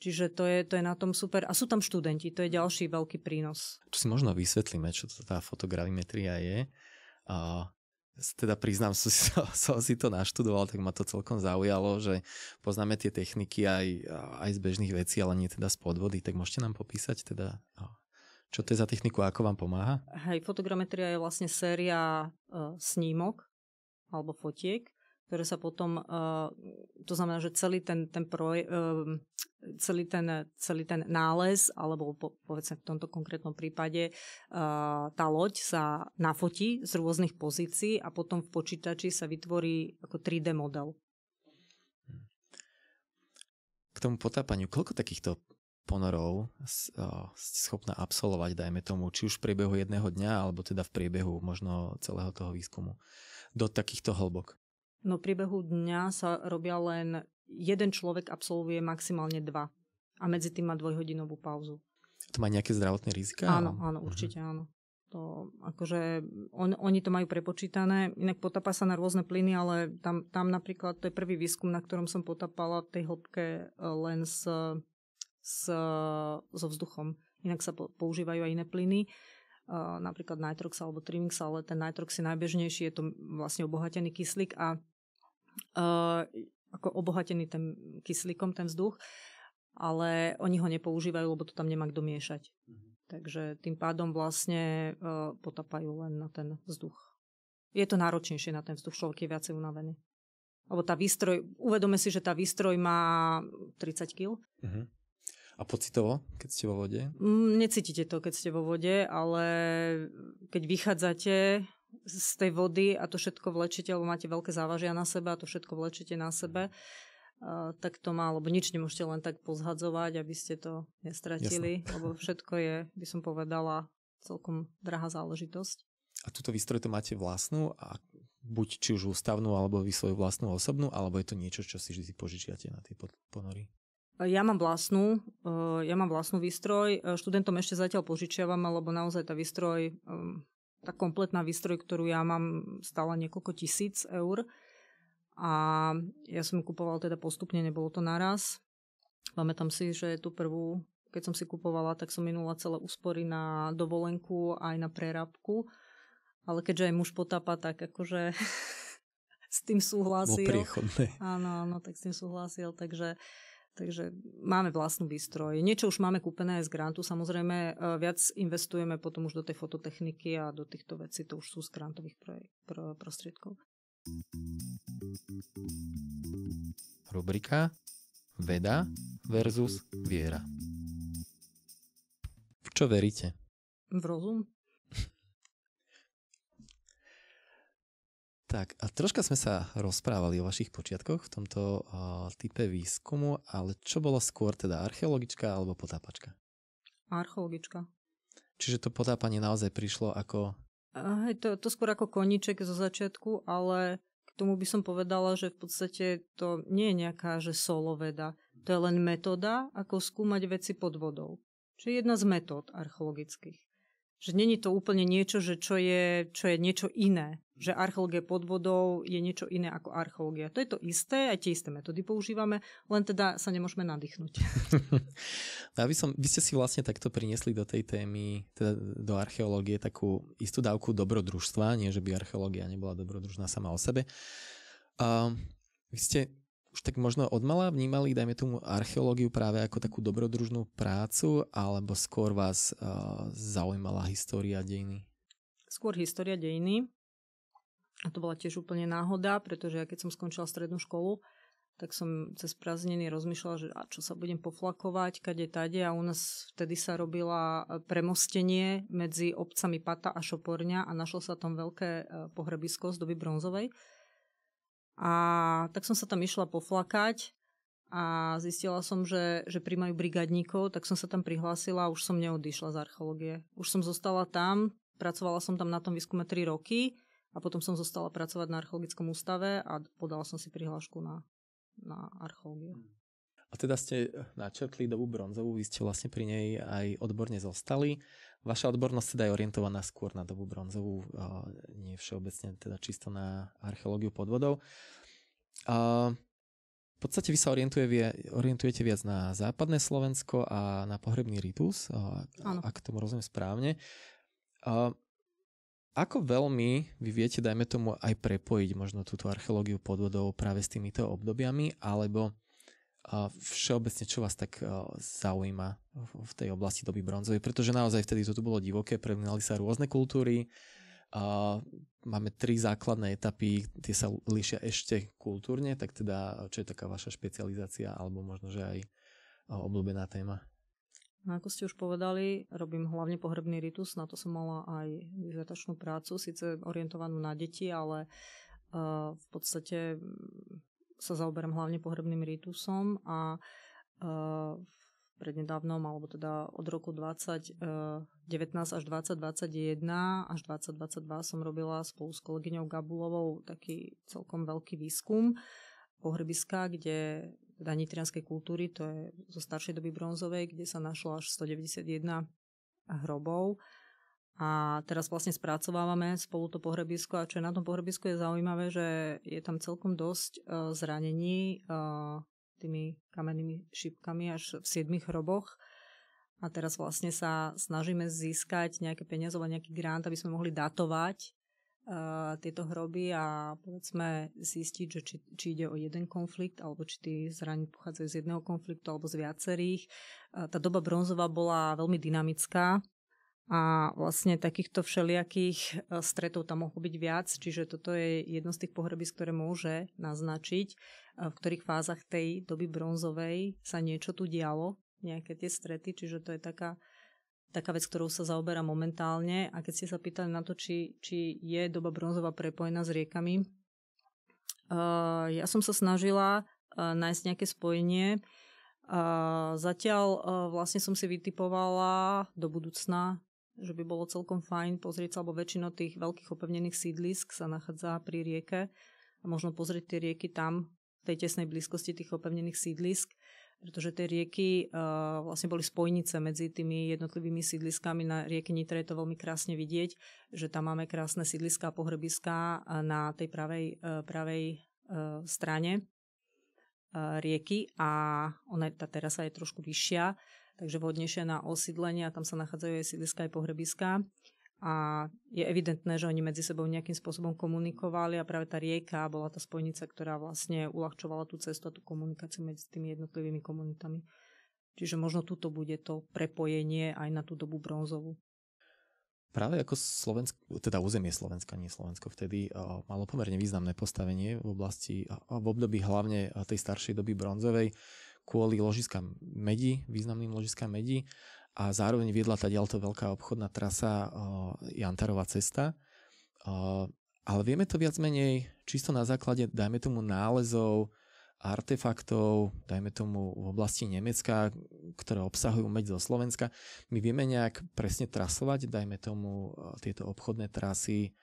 Čiže to je, to je na tom super. A sú tam študenti, to je ďalší veľký prínos. Tu si možno vysvetlíme, čo to tá fotogravimetria je. A teda priznám, som si, som si to naštudoval, tak ma to celkom zaujalo, že poznáme tie techniky aj, aj z bežných vecí, ale nie teda z podvody. Tak môžete nám popísať teda, čo to je za techniku a ako vám pomáha? Hej, fotogrametria je vlastne séria e, snímok alebo fotiek, ktoré sa potom, e, to znamená, že celý ten, ten proje, e, celý ten, celý ten nález, alebo po, povedzme v tomto konkrétnom prípade tá loď sa nafotí z rôznych pozícií a potom v počítači sa vytvorí ako 3D model. K tomu potápaniu, koľko takýchto ponorov ste schopná absolvovať, dajme tomu, či už v priebehu jedného dňa, alebo teda v priebehu možno celého toho výskumu, do takýchto hlbok? No priebehu dňa sa robia len jeden človek absolvuje maximálne dva a medzi tým má dvojhodinovú pauzu. To má nejaké zdravotné rizika? Áno, áno, mhm. určite uh-huh. áno. To, akože on, oni to majú prepočítané, inak potapa sa na rôzne plyny, ale tam, tam napríklad to je prvý výskum, na ktorom som potapala v tej hĺbke e, len s, s, so vzduchom. Inak sa po, používajú aj iné plyny, uh, napríklad nitrox alebo trimix, ale ten nitrox je najbežnejší, je to vlastne obohatený kyslík a uh, ako obohatený ten kyslíkom, ten vzduch, ale oni ho nepoužívajú, lebo to tam nemá kto miešať. Mhm. Takže tým pádom vlastne e, potapajú len na ten vzduch. Je to náročnejšie na ten vzduch, človek je viacej unavený. Lebo tá výstroj, uvedome si, že tá výstroj má 30 kg. Mhm. A pocitovo, keď ste vo vode? Mm, necítite to, keď ste vo vode, ale keď vychádzate z tej vody a to všetko vlečete, lebo máte veľké závažia na sebe a to všetko vlečete na sebe, mhm. tak to má, lebo nič nemôžete len tak pozhadzovať, aby ste to nestratili, Jasne. lebo všetko je, by som povedala, celkom drahá záležitosť. A túto výstroj to máte vlastnú a buď či už ústavnú, alebo vy svoju vlastnú osobnú, alebo je to niečo, čo si vždy požičiate na tie ponory? E, ja mám vlastnú, e, ja mám vlastnú výstroj. E, študentom ešte zatiaľ požičiavam, lebo naozaj tá výstroj tá kompletná výstroj, ktorú ja mám, stála niekoľko tisíc eur. A ja som ju kupoval teda postupne, nebolo to naraz. Pamätám si, že tú prvú, keď som si kupovala, tak som minula celé úspory na dovolenku aj na prerábku. Ale keďže aj muž potápa, tak akože s tým súhlasil. Áno, áno, tak s tým súhlasil, takže Takže máme vlastný výstroj. Niečo už máme kúpené aj z grantu. Samozrejme, e, viac investujeme potom už do tej fototechniky a do týchto vecí. To už sú z grantových pr- prostriedkov. Rubrika Veda versus viera. V čo veríte? V rozum. Tak a troška sme sa rozprávali o vašich počiatkoch v tomto uh, type výskumu, ale čo bolo skôr teda archeologička alebo potápačka? Archeologička. Čiže to potápanie naozaj prišlo ako... Uh, to, to skôr ako koniček zo začiatku, ale k tomu by som povedala, že v podstate to nie je nejaká že soloveda. To je len metóda, ako skúmať veci pod vodou. Čiže jedna z metód archeologických. Že není to úplne niečo, že čo, je, čo je niečo iné že archeológia podvodov je niečo iné ako archeológia. To je to isté, aj tie isté metódy používame, len teda sa nemôžeme nadýchnuť. No aby som, vy ste si vlastne takto priniesli do tej témy, teda do archeológie takú istú dávku dobrodružstva, nie že by archeológia nebola dobrodružná sama o sebe. A vy ste už tak možno odmala vnímali, dajme tomu, archeológiu práve ako takú dobrodružnú prácu, alebo skôr vás uh, zaujímala história dejiny? Skôr história dejiny. A to bola tiež úplne náhoda, pretože ja keď som skončila strednú školu, tak som cez prázdniny rozmýšľala, že a čo sa budem poflakovať, kade tade a u nás vtedy sa robila e, premostenie medzi obcami Pata a Šoporňa a našlo sa tam veľké e, pohrebisko z doby bronzovej. A tak som sa tam išla poflakať a zistila som, že, že príjmajú brigadníkov, tak som sa tam prihlásila a už som neodišla z archeológie. Už som zostala tam, pracovala som tam na tom výskume 3 roky, a potom som zostala pracovať na archeologickom ústave a podala som si prihlášku na, na archeológiu. Hm. A teda ste načrtli dobu bronzovú, vy ste vlastne pri nej aj odborne zostali. Vaša odbornosť teda je orientovaná skôr na dobu bronzovú, nie všeobecne, teda čisto na archeológiu podvodov. A v podstate vy sa orientuje, orientujete viac na západné Slovensko a na pohrebný rytus, ak, tomu rozumiem správne. A ako veľmi vy viete, dajme tomu, aj prepojiť možno túto archeológiu podvodov práve s týmito obdobiami, alebo všeobecne čo vás tak zaujíma v tej oblasti doby bronzovej, pretože naozaj vtedy to tu bolo divoké, prevnali sa rôzne kultúry, máme tri základné etapy, tie sa líšia ešte kultúrne, tak teda čo je taká vaša špecializácia alebo možno, že aj obľúbená téma? No, ako ste už povedali, robím hlavne pohrebný rytus, na to som mala aj dizertačnú prácu, síce orientovanú na deti, ale uh, v podstate mm, sa zaoberám hlavne pohrebným rytusom a uh, prednedávnom, alebo teda od roku 2019 e, až 2021 až 2022 som robila spolu s kolegyňou Gabulovou taký celkom veľký výskum pohrbiska, kde teda nitrianskej kultúry, to je zo staršej doby bronzovej, kde sa našlo až 191 hrobov. A teraz vlastne spracovávame spolu to pohrebisko a čo je na tom pohrebisku je zaujímavé, že je tam celkom dosť e, zranení e, tými kamennými šipkami až v siedmých hroboch. A teraz vlastne sa snažíme získať nejaké peniaze a nejaký grant, aby sme mohli datovať Eh, tieto hroby a povedzme zistiť, že či, či ide o jeden konflikt alebo či tie zraní pochádzajú z jedného konfliktu alebo z viacerých. Eh, tá doba bronzová bola veľmi dynamická a vlastne takýchto všelijakých eh, stretov tam mohlo byť viac, čiže toto je jedno z tých pohrebí, ktoré môže naznačiť, v ktorých fázach tej doby bronzovej sa niečo tu dialo, nejaké tie strety, čiže to je taká taká vec, ktorou sa zaoberá momentálne. A keď ste sa pýtali na to, či, či je doba bronzová prepojená s riekami, uh, ja som sa snažila uh, nájsť nejaké spojenie. Uh, zatiaľ uh, vlastne som si vytipovala do budúcna, že by bolo celkom fajn pozrieť sa, alebo väčšina tých veľkých opevnených sídlisk sa nachádza pri rieke a možno pozrieť tie rieky tam, v tej tesnej blízkosti tých opevnených sídlisk pretože tie rieky uh, vlastne boli spojnice medzi tými jednotlivými sídliskami. Na rieke Nitre je to veľmi krásne vidieť, že tam máme krásne sídliska a pohrbiska eh, na tej pravej, uh, pravej uh, strane rieky a ona, tá terasa je trošku vyššia, takže vhodnejšia na osídlenie a tam sa nachádzajú aj sídliska aj pohrebiská a je evidentné, že oni medzi sebou nejakým spôsobom komunikovali a práve tá rieka bola tá spojnica, ktorá vlastne uľahčovala tú cestu a tú komunikáciu medzi tými jednotlivými komunitami. Čiže možno tuto bude to prepojenie aj na tú dobu bronzovú. Práve ako Slovensk, teda územie Slovenska, nie Slovensko, vtedy eh, malo pomerne významné postavenie v oblasti, a eh, v období hlavne eh, tej staršej doby bronzovej, kvôli ložiskám medí, významným ložiskám medí a zároveň viedla tá ďalto veľká obchodná trasa Jantarová cesta. Ale vieme to viac menej čisto na základe, dajme tomu, nálezov, artefaktov, dajme tomu v oblasti Nemecka, ktoré obsahujú meď zo Slovenska. My vieme nejak presne trasovať, dajme tomu, tieto obchodné trasy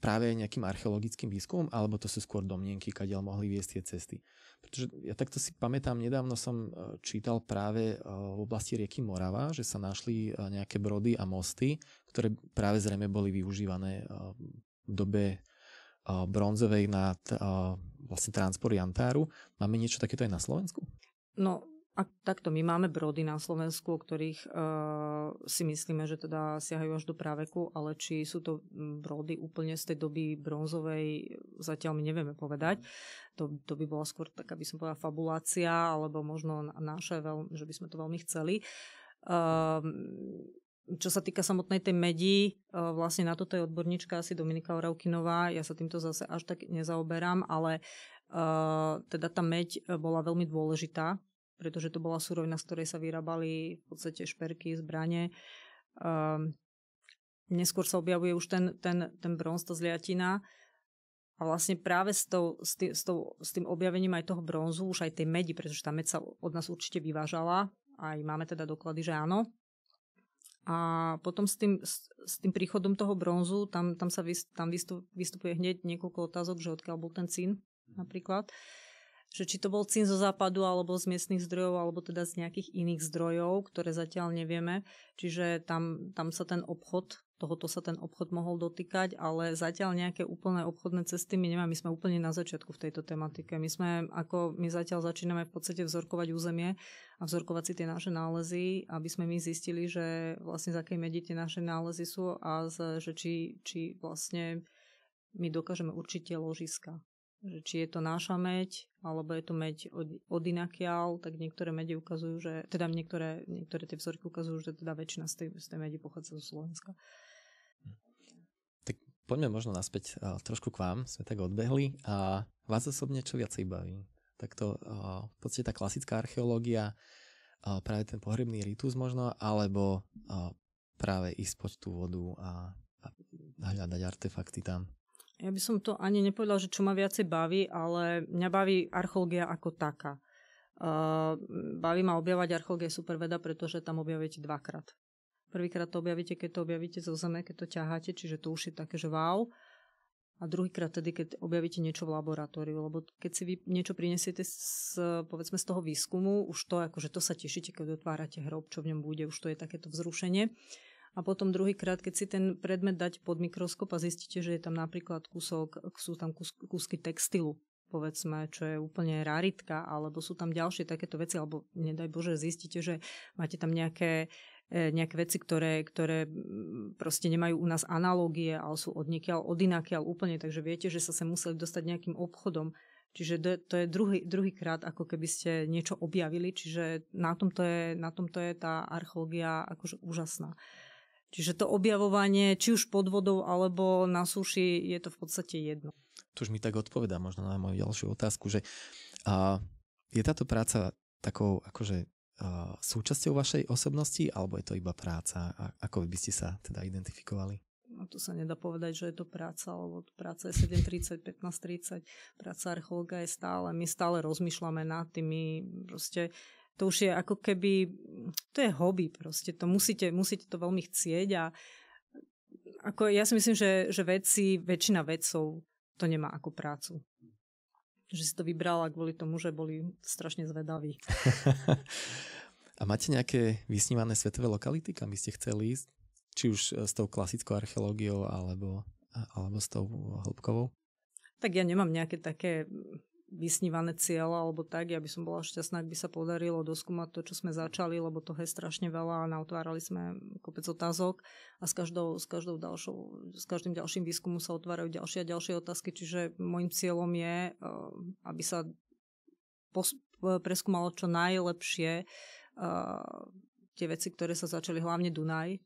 práve nejakým archeologickým výskumom, alebo to sú skôr domnienky, kadiaľ mohli viesť tie cesty. Pretože ja takto si pamätám, nedávno som e, čítal práve e, v oblasti rieky Morava, že sa našli e, nejaké brody a mosty, ktoré práve zrejme boli využívané v dobe bronzovej nad vlastne transport jantáru. Máme niečo takéto aj na Slovensku? No, a takto my máme brody na Slovensku, o ktorých e, si myslíme, že teda siahajú až do práveku, ale či sú to mm, brody úplne z tej doby bronzovej, zatiaľ my nevieme povedať. To, to by bola skôr taká, by som povedala, fabulácia, alebo možno naše, veľ, že by sme to veľmi chceli. E, čo sa týka samotnej tej medi, eh, vlastne na toto je odborníčka asi Dominika Oravkinová, ja sa týmto zase až tak nezaoberám, ale eh, teda tá meď bola veľmi dôležitá pretože to bola súrovina, z ktorej sa vyrábali v podstate šperky, zbranie. Um, neskôr sa objavuje už ten, ten, ten bronz, tá zliatina. A vlastne práve s, to, s, tý, s, to, s tým objavením aj toho bronzu, už aj tej medi, pretože tá med sa od nás určite vyvážala, aj máme teda doklady, že áno. A potom s tým, s, s tým príchodom toho bronzu, tam, tam sa vys, tam vystup, vystupuje hneď niekoľko otázok, že odkiaľ bol ten cín mhm. napríklad. Uh, že či to bol cín zo západu alebo z miestnych zdrojov alebo teda z nejakých iných zdrojov, ktoré zatiaľ nevieme. Čiže tam, tam sa ten obchod, tohoto sa ten obchod mohol dotýkať, ale zatiaľ nejaké úplné obchodné cesty my nemáme. My sme úplne na začiatku v tejto tematike. My sme, ako my zatiaľ začíname v podstate vzorkovať územie a vzorkovať si tie naše nálezy, aby sme my zistili, že vlastne z akej medite naše nálezy sú a z, že či, či vlastne my dokážeme určite ložiska že či je to náša meď, alebo je to meď od, od inakial, tak niektoré mede ukazujú, že, teda niektoré, niektoré tie vzorky ukazujú, že teda väčšina z tej, z tej medi pochádza zo Slovenska. Tak poďme možno naspäť uh, trošku k vám, sme tak odbehli a vás osobne čo viacej baví? Tak to uh, v podstate tá klasická archeológia, uh, práve ten pohrebný rytus možno, alebo práve ísť pod tú vodu a, a hľadať artefakty tam. Ja by som to ani nepovedal, že čo ma viacej baví, ale mňa baví archeológia ako taká. Uh, baví ma objavať archeológie super veda, pretože tam objavíte dvakrát. Prvýkrát to objavíte, keď to objavíte zo zeme, keď to ťaháte, čiže to už je také, že wow. A druhýkrát tedy, keď objavíte niečo v laboratóriu, lebo keď si vy niečo prinesiete z, povedzme z toho výskumu, už to, akože to sa tešíte, keď otvárate hrob, čo v ňom bude, už to je takéto vzrušenie. Uh, a potom druhýkrát, keď si ten predmet dať pod mikroskop a zistíte, že je tam napríklad kúsok, sú tam kus, kúsky textilu, povedzme, čo je úplne raritka, alebo sú tam ďalšie takéto veci, alebo nedaj Bože, zistíte, že máte tam nejaké e, nejaké veci, ktoré, ktoré proste nemajú u nás analógie, ale sú od od inakiaľ úplne, takže viete, že sa sa museli dostať nejakým obchodom. Čiže to je druhý, druhý krát, ako keby ste niečo objavili, čiže na tomto je, na tomto je tá archeológia akože úžasná. Čiže to objavovanie, či už pod vodou alebo na suši, je to v podstate jedno. To už mi tak odpovedá možno na moju ďalšiu otázku, že a, je táto práca takou akože a, súčasťou vašej osobnosti, alebo je to iba práca? A, ako by ste sa teda identifikovali? No to sa nedá povedať, že je to práca, lebo práca je 7.30, 15.30, práca archeológa je stále, my stále rozmýšľame nad tým, my proste to už je ako keby, to je hobby proste, to musíte, musíte to veľmi chcieť a ako ja si myslím, že, že vedci, väčšina vedcov to nemá ako prácu. Že si to vybrala kvôli tomu, že boli strašne zvedaví. a máte nejaké vysnívané svetové lokality, kam by ste chceli ísť? Či už e, s tou klasickou archeológiou alebo, alebo s tou hĺbkovou? Tak ja nemám nejaké také vysnívané cieľa alebo tak. Ja by som bola šťastná, ak by sa podarilo doskúmať to, čo sme začali, lebo toho je strašne veľa a naotvárali sme kopec otázok a s, každou, s, každou ďalšou, s každým ďalším výskumom sa otvárajú ďalšie a ďalšie otázky, čiže môjim cieľom je, eh, aby sa pos- preskúmalo čo najlepšie eh, tie veci, ktoré sa začali, hlavne Dunaj, eh,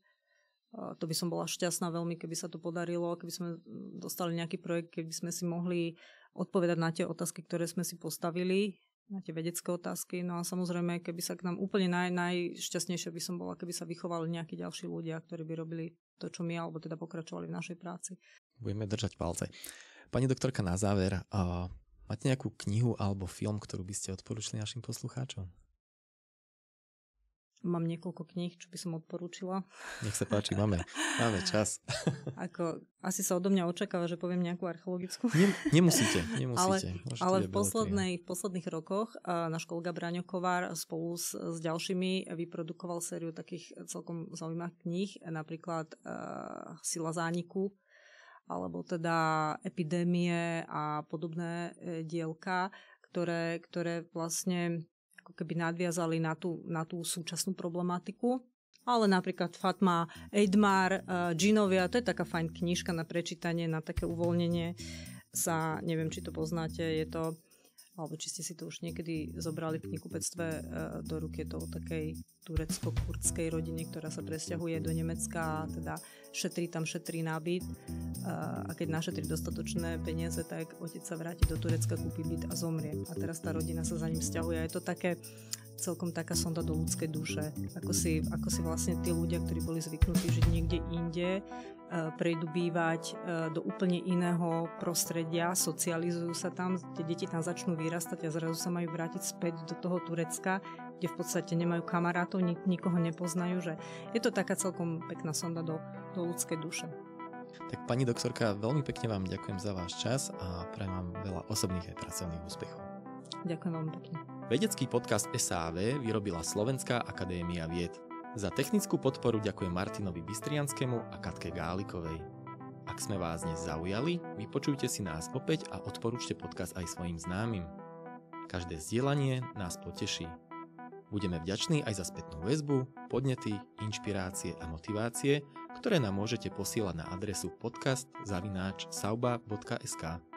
to by som bola šťastná veľmi, keby sa to podarilo, keby sme mm, dostali nejaký projekt, keby sme si mohli odpovedať na tie otázky, ktoré sme si postavili, na tie vedecké otázky. No a samozrejme, keby sa k nám úplne naj, najšťastnejšia by som bola, keby sa vychovali nejakí ďalší ľudia, ktorí by robili to, čo my, alebo teda pokračovali v našej práci. Budeme držať palce. Pani doktorka, na záver, uh, máte nejakú knihu alebo film, ktorú by ste odporúčili našim poslucháčom? Mám niekoľko kníh, čo by som odporúčila. Nech sa páči, máme, máme čas. Ako, asi sa odo mňa očakáva, že poviem nejakú archeologickú. Nem, nemusíte, nemusíte. Ale, ale v, poslednej, v posledných rokoch náš kolega Braňo Kovár spolu s, s ďalšími vyprodukoval sériu takých celkom zaujímavých kníh, napríklad uh, Sila zániku, alebo teda epidémie a podobné e, dielka, ktoré, ktoré vlastne ako keby nadviazali na tú, na tú súčasnú problematiku. Ale napríklad Fatma Edmar, Ginovia, eh, to je taká fajn knižka na prečítanie, na také uvoľnenie sa, neviem, či to poznáte, je to alebo či ste si to už niekedy zobrali v knihkupectve e, do ruky to o takej turecko-kurdskej rodine, ktorá sa presťahuje do Nemecka a teda šetrí tam, šetrí na e, a keď našetrí dostatočné peniaze, tak otec sa vráti do Turecka, kúpi byt a zomrie. A teraz tá rodina sa za ním stiahuje. Je to také celkom taká sonda do ľudskej duše. Ako si, ako si vlastne tí ľudia, ktorí boli zvyknutí žiť niekde inde, E, prejdú bývať e, do úplne iného prostredia, socializujú sa tam, tie deti tam začnú vyrastať a zrazu sa majú vrátiť späť do toho Turecka, kde v podstate nemajú kamarátov, nik- nikoho nepoznajú, že je to taká celkom pekná sonda do, do ľudskej duše. Tak pani doktorka, veľmi pekne vám ďakujem za váš čas a prajem vám veľa osobných aj pracovných úspechov. Ďakujem vám pekne. Vedecký podcast SAV vyrobila Slovenská akadémia vied. Za technickú podporu ďakujem Martinovi Bystrianskému a Katke Gálikovej. Ak sme vás dnes zaujali, vypočujte si nás opäť a odporúčte podcast aj svojim známym. Každé zdieľanie nás poteší. Budeme vďační aj za spätnú väzbu, podnety, inšpirácie a motivácie, ktoré nám môžete posielať na adresu podcast.sauba.sk.